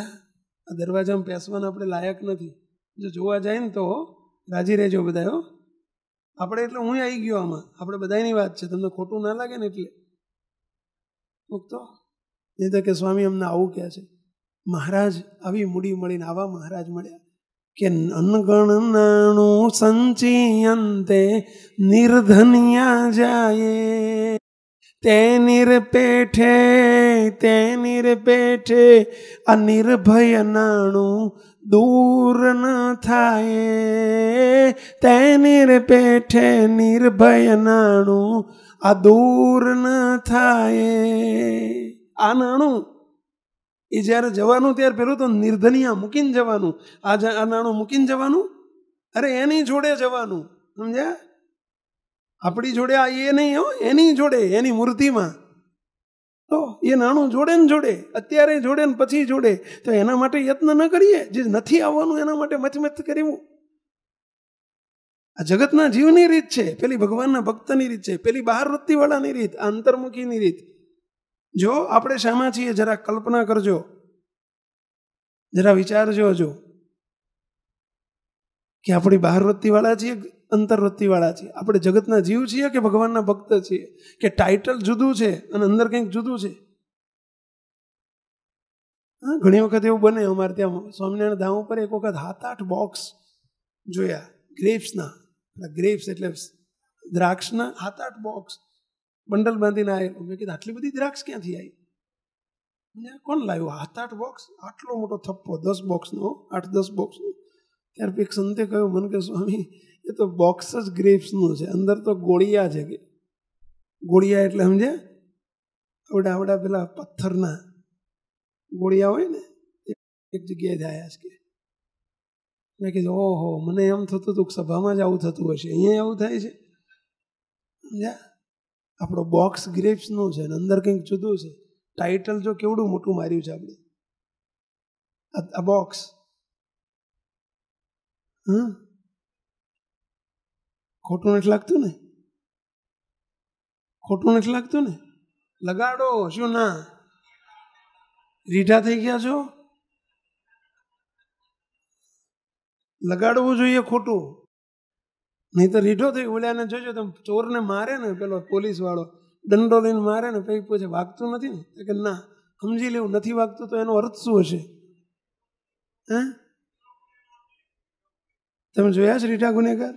આ દરવાજામાં પેસવાના આપણે લાયક નથી જો જોવા જાય ને તો રાજી રહેજો બધા હો આપણે એટલે હું આવી ગયો આમાં આપણે બધાની વાત છે તમને ખોટું ના લાગે ને એટલે તો નહીં તો કે સ્વામી અમને આવું કહે છે મહારાજ આવી મૂડી મળીને આવા મહારાજ મળ્યા કે અનગણનાણું સંચી અંતે નિર્ધન્યા જાય તેનીર પેઠે તેનીર પેઠે આ નિર્ભય નાણું દૂર ન થાય તેનીર પેઠે નિર્ભય નાણું આ દૂર ન થાય આ નાણું એ જ્યારે જવાનું ત્યારે પેલું તો નિર્ધનિયા મૂકીને જવાનું આ નાણું મૂકીને જવાનું અરે એની જોડે જવાનું સમજ્યા આપણી જોડે આ એ નહીં હો એની જોડે એની મૂર્તિમાં તો એ નાણું જોડે ને જોડે અત્યારે જોડે ને પછી જોડે તો એના માટે યત્ન ન કરીએ જે નથી આવવાનું એના માટે મચમચ કરવું આ જગતના જીવની રીત છે પેલી ભગવાનના ભક્તની રીત છે પેલી બહાર વૃત્તિવાળાની રીત આ અંતર્મુખીની રીત જો આપણે શામાં છીએ જરા કલ્પના કરજો જરા વિચારજો જો કે આપણી બહાર વૃત્તિવાળા છીએ અંતરવૃત્તિવાળા છીએ આપણે જગતના જીવ છીએ કે ભગવાનના ભક્ત છીએ કે ટાઇટલ જુદું છે અને અંદર કંઈક જુદું છે હા ઘણી વખત એવું બને અમારે ત્યાં સ્વામિનારાયણ ધામ ઉપર એક વખત સાત આઠ બોક્સ જોયા ગ્રેપ્સના ગ્રેપ્સ એટલે દ્રાક્ષના સાત આઠ બોક્સ બંડલ બાંધીને આવ્યો મેં કીધું આટલી બધી દ્રાક્ષ ક્યાંથી આવી મેં કોણ લાવ્યું સાત આઠ બોક્સ આટલો મોટો થપ્પો દસ બોક્સનો આઠ દસ બોક્સનો ત્યાર પછી સંતે કહ્યું મને કે સ્વામી એ તો બોક્સ ગ્રેપ્સ નું છે અંદર તો ગોળીયા છે ગોળીયા એટલે સમજે ઓઢાડા પેલા પથ્થર ના ગોળીયા હોય ને એક જ જગ્યાએ થાય છે કે ઓહો મને એમ થતું હતું કે સભામાં જ આવું થતું હશે અહીંયા આવું થાય છે આપણો બોક્સ ગ્રેપ્સ નું છે અને અંદર કઈક છુધું છે ટાઇટલ જો કેવડું મોટું માર્યું છે આપણે આ બોક્સ હ ખોટું નથી લાગતું ને ખોટું નથી લાગતું ને લગાડો શું ના રીઢા થઈ ગયા છો લગાડવું જોઈએ ખોટું નહીં તો રીઢો થઈ ઓલાને જોજો તમે ચોરને મારે ને પેલો પોલીસવાળો દંડો લઈને મારે ને પછી પૂછે વાગતું નથી ને કે ના સમજી લેવું નથી વાગતું તો એનો અર્થ શું હશે હે તમે જોયા છે રીઢા ગુનેગાર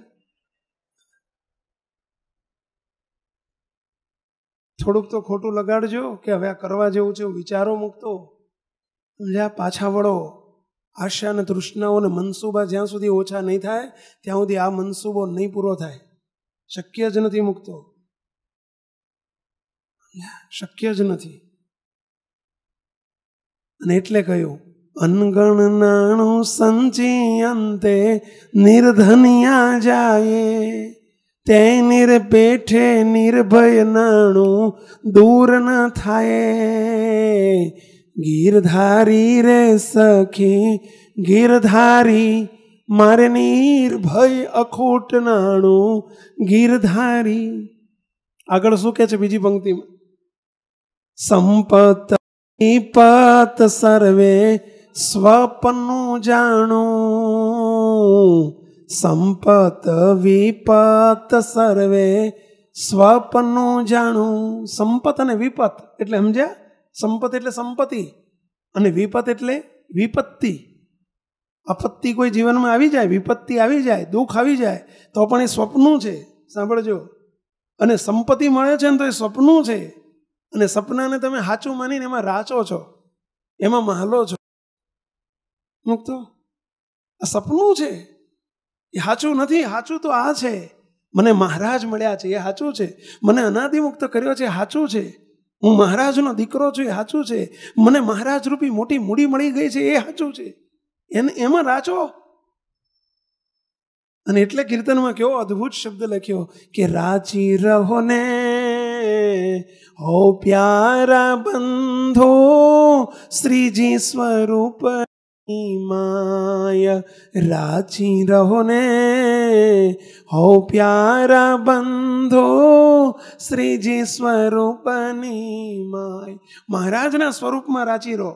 થોડુંક તો ખોટું લગાડજો કે હવે આ કરવા જેવું છે વિચારો મૂકતો લ્યા પાછા વળો આશા અને તૃષ્ણાઓને મનસૂબા જ્યાં સુધી ઓછા નહીં થાય ત્યાં સુધી આ મનસૂબો નહીં પૂરો થાય શક્ય જ નથી મૂકતો શક્ય જ નથી અને એટલે કહ્યું અનગણ નાણું સંચી અંતે નિર્ધનિયા જાય તે તેનીર બેઠે નિર્ભય નાણું દૂર ન થાય ગીરધારી રે સખી ગીરધારી મારે નિર્ભય અખૂટ નાણું ગીરધારી આગળ શું કે છે બીજી પંક્તિમાં સંપત પત સર્વે સ્વપનું જાણું સંપત વિપત સર્વે સ્વપનું જાણું સંપત અને વિપત એટલે સમજ્યા સંપત એટલે સંપત્તિ અને વિપત એટલે વિપત્તિ આપત્તિ કોઈ જીવનમાં આવી જાય વિપત્તિ આવી જાય દુઃખ આવી જાય તો પણ એ સ્વપ્નું છે સાંભળજો અને સંપત્તિ મળે છે ને તો એ સ્વપ્નું છે અને સપનાને તમે સાચું માનીને એમાં રાચો છો એમાં મહાલો છો મૂકતો આ સપનું છે એ સાચું નથી સાચું તો આ છે મને મહારાજ મળ્યા છે એ સાચું છે મને અનાદિમુક્ત કર્યો છે સાચું છે હું મહારાજનો દીકરો છું એ સાચું છે મને મહારાજ રૂપી મોટી મૂડી મળી ગઈ છે એ સાચું છે એને એમાં રાચો અને એટલે કીર્તનમાં કેવો અદ્ભુત શબ્દ લખ્યો કે રાચી રહો ને હો પ્યારા બંધો શ્રીજી સ્વરૂપ માય રાચી રહો ને હો પ્યારા બંધો શ્રીજી સ્વરૂપની માય મહારાજના સ્વરૂપમાં રાચી રહો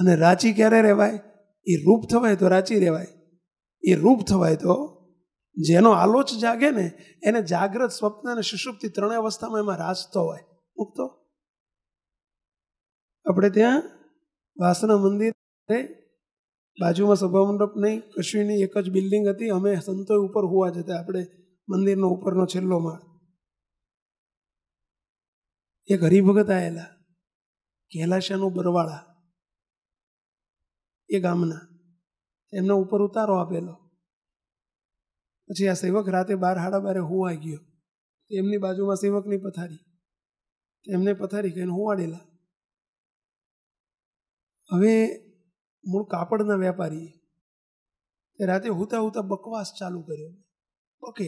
અને રાચી ક્યારે રહેવાય એ રૂપ થવાય તો રાચી રહેવાય એ રૂપ થવાય તો જેનો આલોચ જાગે ને એને જાગ્રત સ્વપ્ન અને સુષુપ્તિ ત્રણેય અવસ્થામાં એમાં રાચતો હોય ઉગતો આપણે ત્યાં વાસના મંદિર બાજુમાં સભામંડપ નહીં કશું એક જ બિલ્ડિંગ હતી અમે સંતોય ઉપર હોવા જતા આપણે મંદિરનો ઉપરનો છેલ્લો માળ એક હરિભગત આવેલા કૈલાશાનું બરવાળા એ ગામના એમને ઉપર ઉતારો આપેલો પછી આ સેવક રાતે બાર હાડા બારે હોવાઈ ગયો એમની બાજુમાં સેવકની પથારી એમને પથારી કહીને હોવાડેલા હવે મૂળ કાપડના વેપારી એ રાતે હુતા હુતા બકવાસ ચાલુ કર્યો ઓકે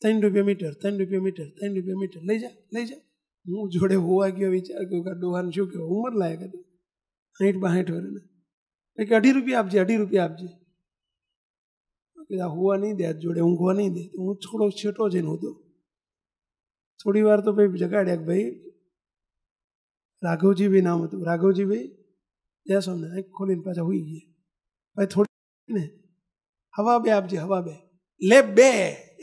ત્રણ રૂપિયા મીટર ત્રણ રૂપિયા મીટર ત્રણ રૂપિયા મીટર લઈ જા લઈ જા હું જોડે હોવા ગયો વિચાર કર્યો કે ડોહાને શું કહેવાય ઉંમર લાયક હતી સાહીઠ બાહીઠ વર્ષને કે અઢી રૂપિયા આપજે અઢી રૂપિયા આપજે કીધા હોવા નહીં દે જોડે ઊંઘવા નહીં દે હું થોડો છેટો જઈને હતો થોડી વાર તો ભાઈ જગાડ્યા કે ભાઈ રાઘવજી રાઘવજીભાઈ નામ હતું રાઘવજીભાઈ જય સ્વામિનારાયણ ખોલીને પાછા હોઈ ગયા ભાઈ થોડી ને હવા બે આપજે હવા બે લે બે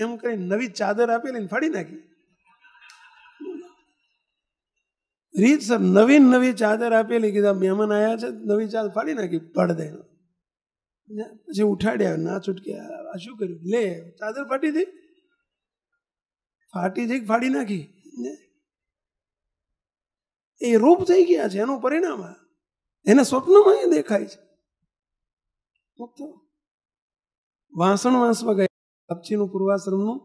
એમ કરી નવી ચાદર આપી લઈને ફાડી નાખી રીત સર નવી નવી ચાદર આપેલી કીધા મહેમાન આવ્યા છે નવી ચાદર ફાડી નાખી પડ દે પછી ઉઠાડ્યા ના છૂટક્યા આ શું કર્યું લે ચાદર ફાટી જઈ ફાટી જઈ ફાડી નાખી એ રૂપ થઈ ગયા છે એનું પરિણામ એને સ્વપ્નમાં એ દેખાય છે મુક્ત વાસણ વાંસમાં ગયા આપચીનું પૂર્વાશ્રમનું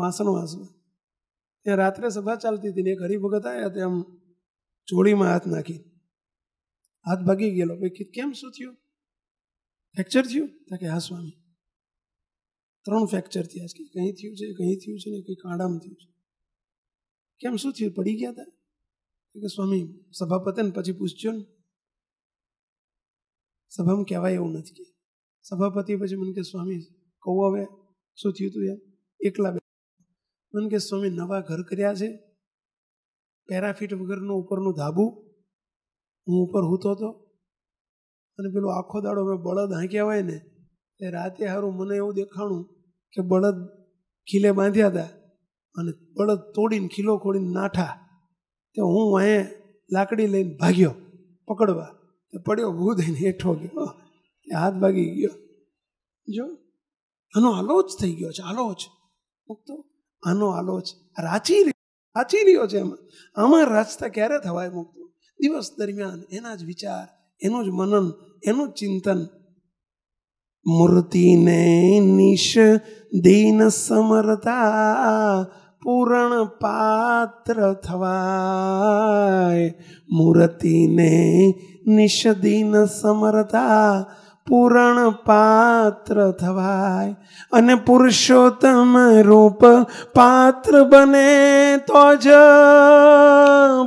વાસણ વાંસમાં ત્યાં રાત્રે સભા ચાલતી હતી ને એક હરિભગત આવ્યા તે આમ ચોળીમાં હાથ નાખી હાથ ભાગી ગયેલો ભાઈ કેમ શું થયું ફ્રેક્ચર થયું તા કે હા સ્વામી ત્રણ ફ્રેક્ચર થયા છે કંઈ થયું છે કંઈ થયું છે ને કંઈ કાંડામાં થયું છે કેમ શું થયું પડી ગયા હતા કે સ્વામી સભા પતે ને પછી પૂછજો ને સભામાં કહેવાય એવું નથી કે સભાપતિ પછી મને કે સ્વામી કહું હવે શું થયું તું યાર એકલા બે મને કે સ્વામી નવા ઘર કર્યા છે પેરાફિટ વગરનું ઉપરનું ધાબું હું ઉપર હૂતો હતો અને પેલો આખો દાડો મેં બળદ હાંક્યા હોય ને એ રાતે સારું મને એવું દેખાણું કે બળદ ખીલે બાંધ્યા હતા અને બળદ તોડીને ખીલો ખોડીને નાઠા તો હું અહીં લાકડી લઈને ભાગ્યો પકડવા તો પડ્યો ભૂ દઈને હેઠો ગયો હાથ ભાગી ગયો જો આનો આલો થઈ ગયો છે આલોચ જ આનો આલોચ રાચી રાચી રહ્યો છે એમાં આમાં રાચતા ક્યારે થવાય મૂકતો દિવસ દરમિયાન એના જ વિચાર એનું જ મનન એનું જ ચિંતન મૂર્તિને નિશ દિન સમરતા પૂરણ પાત્ર થવાય મૂર્તિને નિષદીન સમરતા પૂરણ પાત્ર થવાય અને પુરુષોત્તમ રૂપ પાત્ર બને તો જ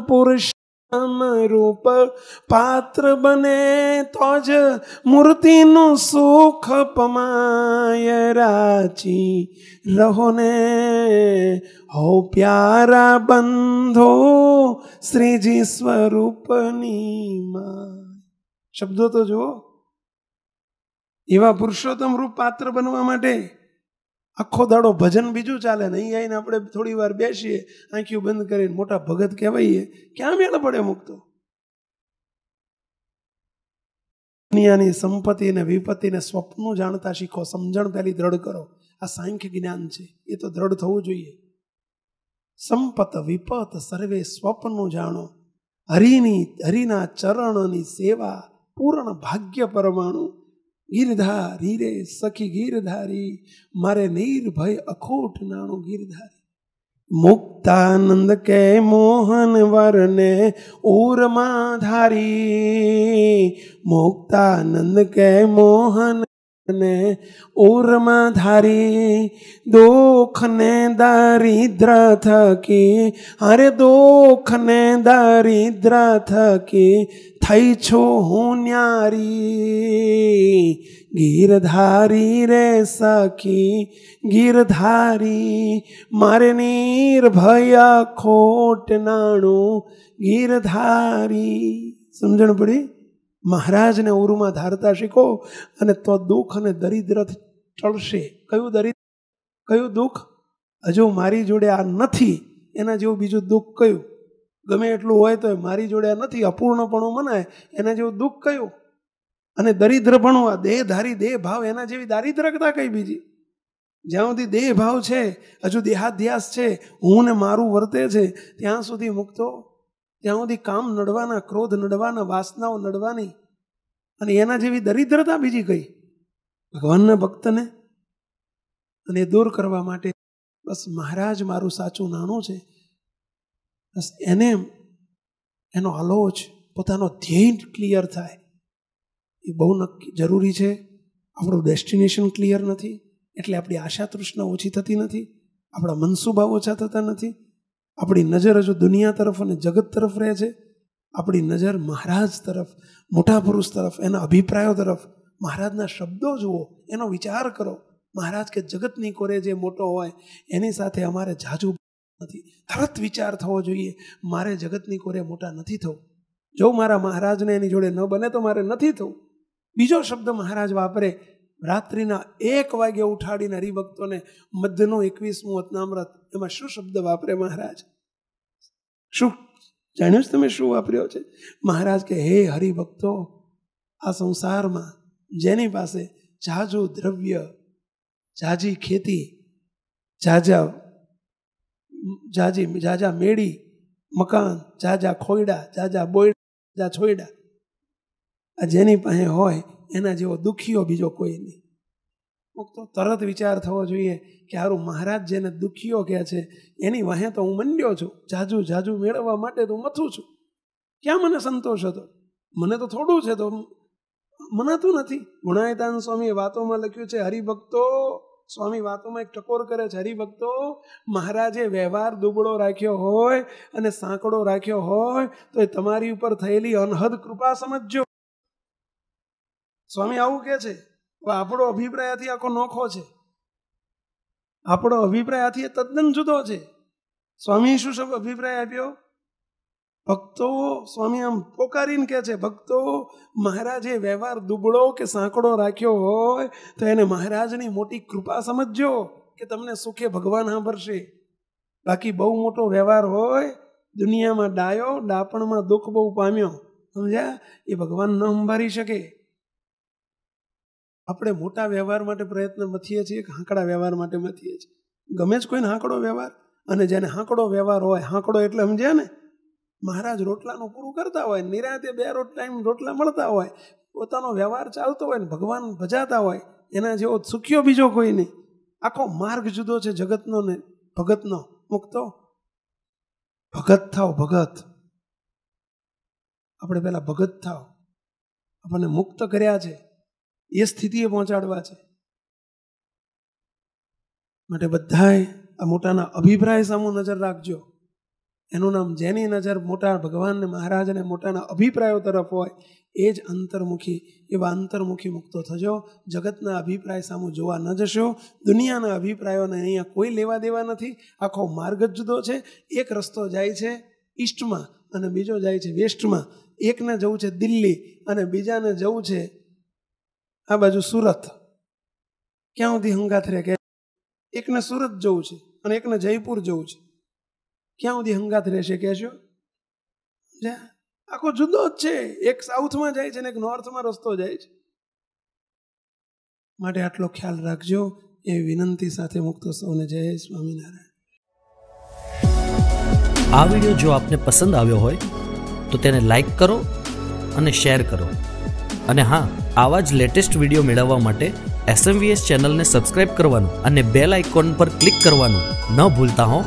પુરુષ રૂપ પાત્ર બને તો જ મૂર્તિનું સુખ પમાય રાચી રહોને હો પ્યારા બંધો શ્રીજી સ્વરૂપની માં શબ્દો તો જુઓ એવા પુરુષોત્તમ રૂપ પાત્ર બનવા માટે આખો દાડો ભજન બીજું ચાલે ને અહીં આવીને આપણે થોડી વાર બેસીએ આંખીઓ બંધ કરીને મોટા ભગત કહેવાઈએ ક્યાં મેળ પડે મૂકતો દુનિયાની સંપત્તિ ને વિપત્તિ ને સ્વપ્નો જાણતા શીખો સમજણ પહેલી દ્રઢ કરો આ સાંખ્ય જ્ઞાન છે એ તો દ્રઢ થવું જોઈએ સંપત વિપત સર્વે સ્વપ્નો જાણો હરિની હરિના ચરણની સેવા પૂર્ણ ભાગ્ય પરમાણુ ગિરધાર હીરે સખી ગિરધારી મારે નિર્ભય અખોટ નાણું ગિરધારી મુક્તાનંદ કે મોહન વરને ઉરમાં ધારી મુક્તાનંદ કે મોહન ने ऊर्मधारी दोखने दारिद्र થકી અરે દોખને દારિદ્ર થકી થઈ છો હું ન્યારી ગીરધારી રે સખી ગીરધારી મારે નિર્ભયા ખોટ નાણું ગીરધારી સમજણ પડી મહારાજને ઉરુમાં ધારતા શીખો અને તો દુઃખ અને દરિદ્રથ ચડશે કયું દરિદ્ર કયું દુઃખ હજુ મારી જોડે આ નથી એના જેવું બીજું દુઃખ કયું ગમે એટલું હોય તો મારી જોડે આ નથી અપૂર્ણપણું મનાય એના જેવું દુઃખ કયું અને દરિદ્રપણું આ દેહ ધારી દેહ ભાવ એના જેવી દારિદ્રકતા કઈ બીજી જ્યાં સુધી દેહ ભાવ છે હજુ દેહાધ્યાસ છે હું ને મારું વર્તે છે ત્યાં સુધી મુક્તો ત્યાં સુધી કામ નડવાના ક્રોધ નડવાના વાસનાઓ નડવાની અને એના જેવી દરિદ્રતા બીજી કઈ ભગવાનના ભક્તને અને દૂર કરવા માટે બસ મહારાજ મારું સાચું નાણું છે બસ એને એનો આલોચ પોતાનો ધ્યેય ક્લિયર થાય એ બહુ નક્કી જરૂરી છે આપણું ડેસ્ટિનેશન ક્લિયર નથી એટલે આપણી આશા તૃષ્ણા ઓછી થતી નથી આપણા મનસુબા ઓછા થતા નથી આપણી નજર હજુ દુનિયા તરફ અને જગત તરફ રહે છે આપણી નજર મહારાજ તરફ મોટા પુરુષ તરફ એના અભિપ્રાયો તરફ મહારાજના શબ્દો જુઓ એનો વિચાર કરો મહારાજ કે જગતની કોરે જે મોટો હોય એની સાથે અમારે જાજુ નથી તરત વિચાર થવો જોઈએ મારે જગતની કોરે મોટા નથી થવું જો મારા મહારાજને એની જોડે ન બને તો મારે નથી થવું બીજો શબ્દ મહારાજ વાપરે રાત્રિના એક વાગે ઉઠાડીને હરિભક્તોને મધ્યનું એકવીસમું રત્નામૃત એમાં શું શબ્દ વાપરે મહારાજ શું જાણ્યો છે તમે શું વાપર્યો છે મહારાજ કે હે હરિભક્તો આ સંસારમાં જેની પાસે જાજુ દ્રવ્ય જાજી ખેતી જાજા જાજી જાજા મેળી મકાન જાજા ખોયડા જાજા બોયડા જાજા છોયડા આ જેની પાસે હોય એના જેવો દુઃખીઓ બીજો કોઈ નહીં અમુક તો તરત વિચાર થવો જોઈએ કે સારું મહારાજ જેને દુઃખીઓ કહે છે એની વાહે તો હું મંડ્યો છું જાજુ જાજુ મેળવવા માટે તો મથું છું ક્યાં મને સંતોષ હતો મને તો થોડું છે તો મનાતું નથી ગુણાયતાન સ્વામીએ વાતોમાં લખ્યું છે હરિભક્તો સ્વામી વાતોમાં એક ટકોર કરે છે હરિભક્તો મહારાજે વ્યવહાર દુબળો રાખ્યો હોય અને સાંકડો રાખ્યો હોય તો એ તમારી ઉપર થયેલી અનહદ કૃપા સમજજો સ્વામી આવું કે છે આપણો અભિપ્રાયથી આખો નોખો છે આપણો અભિપ્રાયથી એ તદ્દન જુદો છે સ્વામી શું શબ્દ અભિપ્રાય આપ્યો ભક્તો સ્વામી આમ પોકારીને કહે છે ભક્તો મહારાજે વ્યવહાર દુબળો કે સાંકડો રાખ્યો હોય તો એને મહારાજની મોટી કૃપા સમજજો કે તમને સુખે ભગવાન સાંભળશે બાકી બહુ મોટો વ્યવહાર હોય દુનિયામાં ડાયો ડાપણમાં દુઃખ બહુ પામ્યો સમજ્યા એ ભગવાન ન સંભાળી શકે આપણે મોટા વ્યવહાર માટે પ્રયત્ન મથીએ છીએ કે હાંકડા વ્યવહાર માટે મથીએ છીએ ગમે જ કોઈને હાંકડો વ્યવહાર અને જેને હાંકડો વ્યવહાર હોય હાંકડો એટલે સમજ્યા ને મહારાજ રોટલાનું પૂરું કરતા હોય નિરાંતે બે રોટ ટાઈમ રોટલા મળતા હોય પોતાનો વ્યવહાર ચાલતો હોય ને ભગવાન ભજાતા હોય એના જેવો સુખ્યો બીજો કોઈ નહીં આખો માર્ગ જુદો છે જગતનો ને ભગતનો મુક્તો ભગત થાવ ભગત આપણે પહેલાં ભગત થાવ આપણને મુક્ત કર્યા છે એ સ્થિતિએ પહોંચાડવા છે માટે બધાએ આ મોટાના અભિપ્રાય સામું નજર રાખજો એનું નામ જેની નજર મોટા ભગવાનને મહારાજને મોટાના અભિપ્રાયો તરફ હોય એ જ અંતર્મુખી એવા અંતર્મુખી મુક્તો થજો જગતના અભિપ્રાય સામું જોવા ન જશો દુનિયાના અભિપ્રાયોને અહીંયા કોઈ લેવા દેવા નથી આખો માર્ગ જ જુદો છે એક રસ્તો જાય છે ઈસ્ટમાં અને બીજો જાય છે વેસ્ટમાં એકને જવું છે દિલ્હી અને બીજાને જવું છે આ બાજુ સુરત ક્યાં સુધી હંગાથ રહે કે એકને સુરત જવું છે અને એકને જયપુર જવું છે ક્યાં સુધી હંગાથ રહેશે કહેશો આખો જુદો જ છે એક સાઉથમાં જાય છે ને એક નોર્થમાં રસ્તો જાય છે માટે આટલો ખ્યાલ રાખજો એ વિનંતી સાથે મુક્ત સૌને જય સ્વામિનારાયણ આ વિડીયો જો આપને પસંદ આવ્યો હોય તો તેને લાઈક કરો અને શેર કરો અને હા આવા જ લેટેસ્ટ વિડીયો મેળવવા માટે એસએમવીએસ ચેનલને સબસ્ક્રાઇબ કરવાનું અને બેલ આઇકોન પર ક્લિક કરવાનું ન ભૂલતા હોં